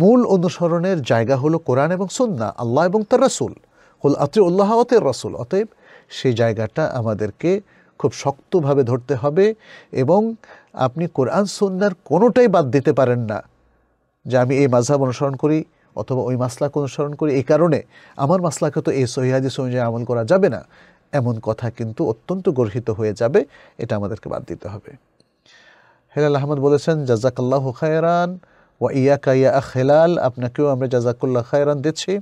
মূল অনুসরণের জায়গা হলো কোরআন এবং সুন্না আল্লাহ এবং তার রাসুল হল আত্রি উল্লাহ অতের রাসুল অতএব সেই জায়গাটা আমাদেরকে খুব শক্তভাবে ধরতে হবে এবং আপনি কোরআন সুন্নার কোনোটাই বাদ দিতে পারেন না যে আমি এই মাঝহাব অনুসরণ করি অথবা ওই মাসলাকে অনুসরণ করি এই কারণে আমার মাসলাকে তো এই সহিহাদিস অনুযায়ী আমল করা যাবে না এমন কথা কিন্তু অত্যন্ত গর্হিত হয়ে যাবে এটা আমাদেরকে বাদ দিতে হবে হেলাল আহমদ বলেছেন জাজাকাল্লাহ খায়রান ওয়া ইয়া কাইয়া হেলাল আপনাকেও আমরা জাজাকুল্লাহ খায়রান দিচ্ছি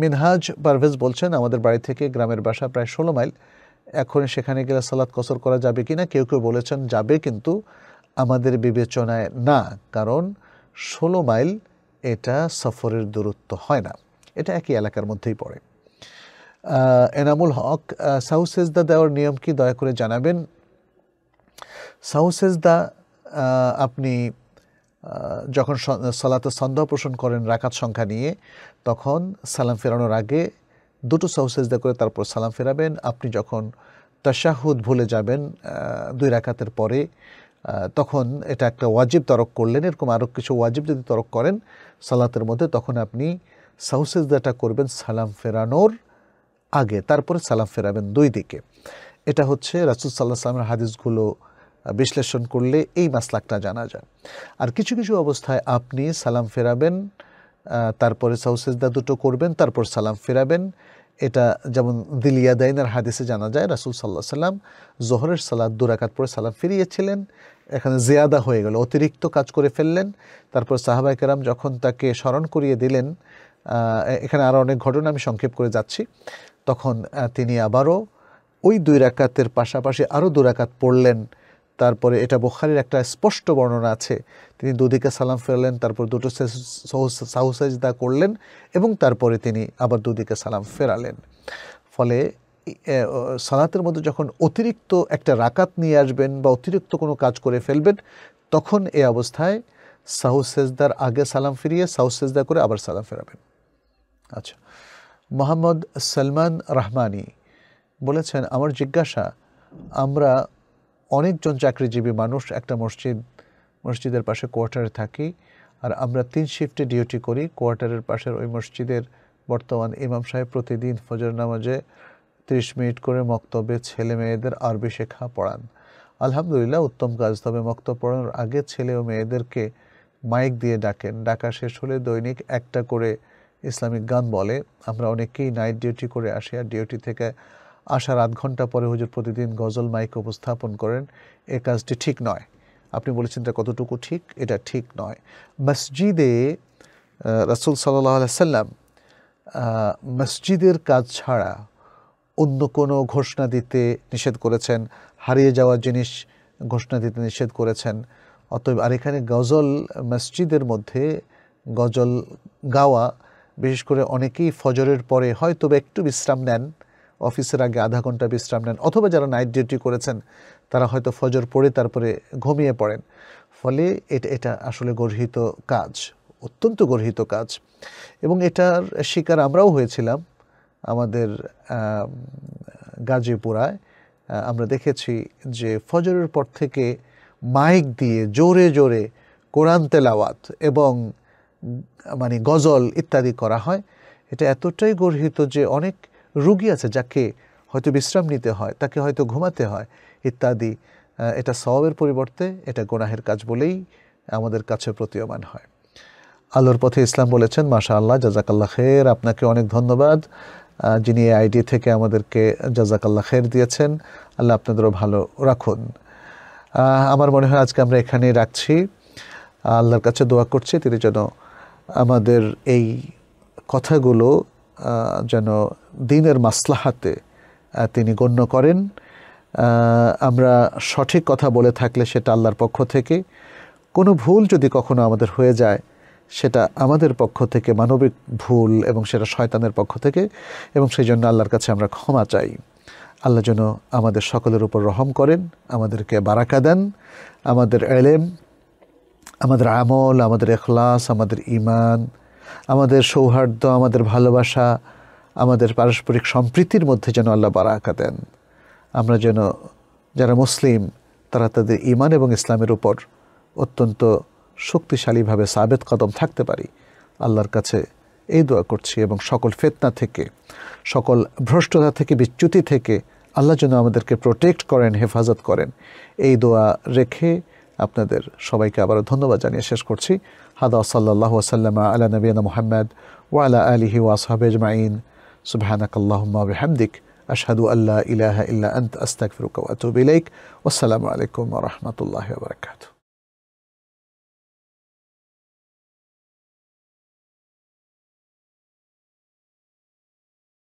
মিনহাজ পারভেজ বলছেন আমাদের বাড়ি থেকে গ্রামের বাসা প্রায় ষোলো মাইল এখন সেখানে গেলে সালাদ কসর করা যাবে কি না কেউ কেউ বলেছেন যাবে কিন্তু আমাদের বিবেচনায় না কারণ ষোলো মাইল এটা সফরের দূরত্ব হয় না এটা একই এলাকার মধ্যেই পড়ে এনামুল হক সাউসেজদা দেওয়ার নিয়ম কি দয়া করে জানাবেন সাউসেজদা আপনি যখন সলাতে সন্দেহ পোষণ করেন রাকাত সংখ্যা নিয়ে তখন সালাম ফেরানোর আগে দুটো সাউসেজদা করে তারপর সালাম ফেরাবেন আপনি যখন তশাহুদ ভুলে যাবেন দুই রাকাতের পরে তখন এটা একটা ওয়াজিব তরক করলেন এরকম আরও কিছু ওয়াজিব যদি তরক করেন সালাতের মধ্যে তখন আপনি সাউসেজদাটা করবেন সালাম ফেরানোর আগে তারপরে সালাম ফেরাবেন দুই দিকে এটা হচ্ছে রাসুল সাল্লাহ সাল্লামের হাদিসগুলো বিশ্লেষণ করলে এই মাসলাকটা জানা যায় আর কিছু কিছু অবস্থায় আপনি সালাম ফেরাবেন তারপরে সাউসেজদা দুটো করবেন তারপর সালাম ফেরাবেন এটা যেমন দিলিয়া দাইনার হাদিসে জানা যায় রাসুল সাল্লাহ সাল্লাম জোহরের সালাদ দুরাকাত পরে সালাম ফিরিয়েছিলেন এখানে জেয়াদা হয়ে গেল অতিরিক্ত কাজ করে ফেললেন তারপর সাহাবাই কেরাম যখন তাকে স্মরণ করিয়ে দিলেন এখানে আরও অনেক ঘটনা আমি সংক্ষেপ করে যাচ্ছি তখন তিনি আবারও ওই দুই রাকাতের পাশাপাশি আরও দু রাকাত পড়লেন তারপরে এটা বোখারির একটা স্পষ্ট বর্ণনা আছে তিনি দুদিকে সালাম ফেললেন তারপর দুটো সাহুসাজিদা করলেন এবং তারপরে তিনি আবার দুদিকে সালাম ফেরালেন ফলে সালাতের মধ্যে যখন অতিরিক্ত একটা রাকাত নিয়ে আসবেন বা অতিরিক্ত কোনো কাজ করে ফেলবেন তখন এ অবস্থায় সাহু সেজদার আগে সালাম ফিরিয়ে সাহু সেজদা করে আবার সালাম ফেরাবেন আচ্ছা মোহাম্মদ সালমান রহমানি বলেছেন আমার জিজ্ঞাসা আমরা অনেকজন চাকরিজীবী মানুষ একটা মসজিদ মসজিদের পাশে কোয়ার্টারে থাকি আর আমরা তিন শিফটে ডিউটি করি কোয়ার্টারের পাশের ওই মসজিদের বর্তমান ইমাম সাহেব প্রতিদিন ফজর নামাজে 30 মিনিট করে মক্তবে ছেলে মেয়েদের আরবি শেখা পড়ান আলহামদুলিল্লাহ উত্তম কাজ তবে মক্তব পড়ানোর আগে ছেলে ও মেয়েদেরকে মাইক দিয়ে ডাকেন ডাকা শেষ হলে দৈনিক একটা করে ইসলামিক গান বলে আমরা অনেকেই নাইট ডিউটি করে আসি আর ডিউটি থেকে আসার আধ ঘন্টা পরে হুজুর প্রতিদিন গজল মাইক উপস্থাপন করেন এ কাজটি ঠিক নয় আপনি বলেছেন এটা কতটুকু ঠিক এটা ঠিক নয় মসজিদে রাসুল সাল্লাহ সাল্লাম মসজিদের কাজ ছাড়া অন্য কোনো ঘোষণা দিতে নিষেধ করেছেন হারিয়ে যাওয়া জিনিস ঘোষণা দিতে নিষেধ করেছেন অতএব আর এখানে গজল মসজিদের মধ্যে গজল গাওয়া বিশেষ করে অনেকেই ফজরের পরে হয়তো একটু বিশ্রাম নেন অফিসের আগে আধা ঘন্টা বিশ্রাম নেন অথবা যারা নাইট ডিউটি করেছেন তারা হয়তো ফজর পড়ে তারপরে ঘুমিয়ে পড়েন ফলে এটা এটা আসলে গর্হিত কাজ অত্যন্ত গর্হিত কাজ এবং এটার শিকার আমরাও হয়েছিলাম আমাদের গাজীপুরায় আমরা দেখেছি যে ফজরের পর থেকে মাইক দিয়ে জোরে জোরে কোরআন তেলাওয়াত এবং মানে গজল ইত্যাদি করা হয় এটা এতটাই গর্হিত যে অনেক রুগী আছে যাকে হয়তো বিশ্রাম নিতে হয় তাকে হয়তো ঘুমাতে হয় ইত্যাদি এটা সবের পরিবর্তে এটা গোনাহের কাজ বলেই আমাদের কাছে প্রতীয়মান হয় আলোর পথে ইসলাম বলেছেন মাশা আল্লাহ জাজাকাল্লা খের আপনাকে অনেক ধন্যবাদ যিনি আইডি থেকে আমাদেরকে জাজাকাল্লা খের দিয়েছেন আল্লাহ আপনাদেরও ভালো রাখুন আমার মনে হয় আজকে আমরা এখানেই রাখছি আল্লাহর কাছে দোয়া করছি তিনি যেন আমাদের এই কথাগুলো যেন দিনের মাসলাহাতে তিনি গণ্য করেন আমরা সঠিক কথা বলে থাকলে সেটা আল্লাহর পক্ষ থেকে কোনো ভুল যদি কখনো আমাদের হয়ে যায় সেটা আমাদের পক্ষ থেকে মানবিক ভুল এবং সেটা শয়তানের পক্ষ থেকে এবং সেই জন্য আল্লাহর কাছে আমরা ক্ষমা চাই আল্লাহ যেন আমাদের সকলের উপর রহম করেন আমাদেরকে বারাকা দেন আমাদের এলেম আমাদের আমল আমাদের এখলাস আমাদের ইমান আমাদের সৌহার্দ্য আমাদের ভালোবাসা আমাদের পারস্পরিক সম্প্রীতির মধ্যে যেন আল্লাহ বারাকা দেন আমরা যেন যারা মুসলিম তারা তাদের ইমান এবং ইসলামের উপর অত্যন্ত শক্তিশালীভাবে সাবেত কদম থাকতে পারি আল্লাহর কাছে এই দোয়া করছি এবং সকল ফেতনা থেকে সকল ভ্রষ্টতা থেকে বিচ্যুতি থেকে আল্লাহ যেন আমাদেরকে প্রোটেক্ট করেন হেফাজত করেন এই দোয়া রেখে আপনাদের সবাইকে আবারও ধন্যবাদ জানিয়ে শেষ করছি হাদা সাল্লাহ সাল্লামা আলা নবীনা মোহাম্মদ ওয়ালা আলিহি ওয়াসহাবেজমাইন সুবহানাক আল্লাহুম্মা বিহামদিক আশহাদু আল্লা ইলাহা ইল্লা আন্ত আস্তাগফিরুকা ওয়া আতুবু ইলাইক ওয়াসসালামু আলাইকুম ওয়া রাহমাতুল্লাহি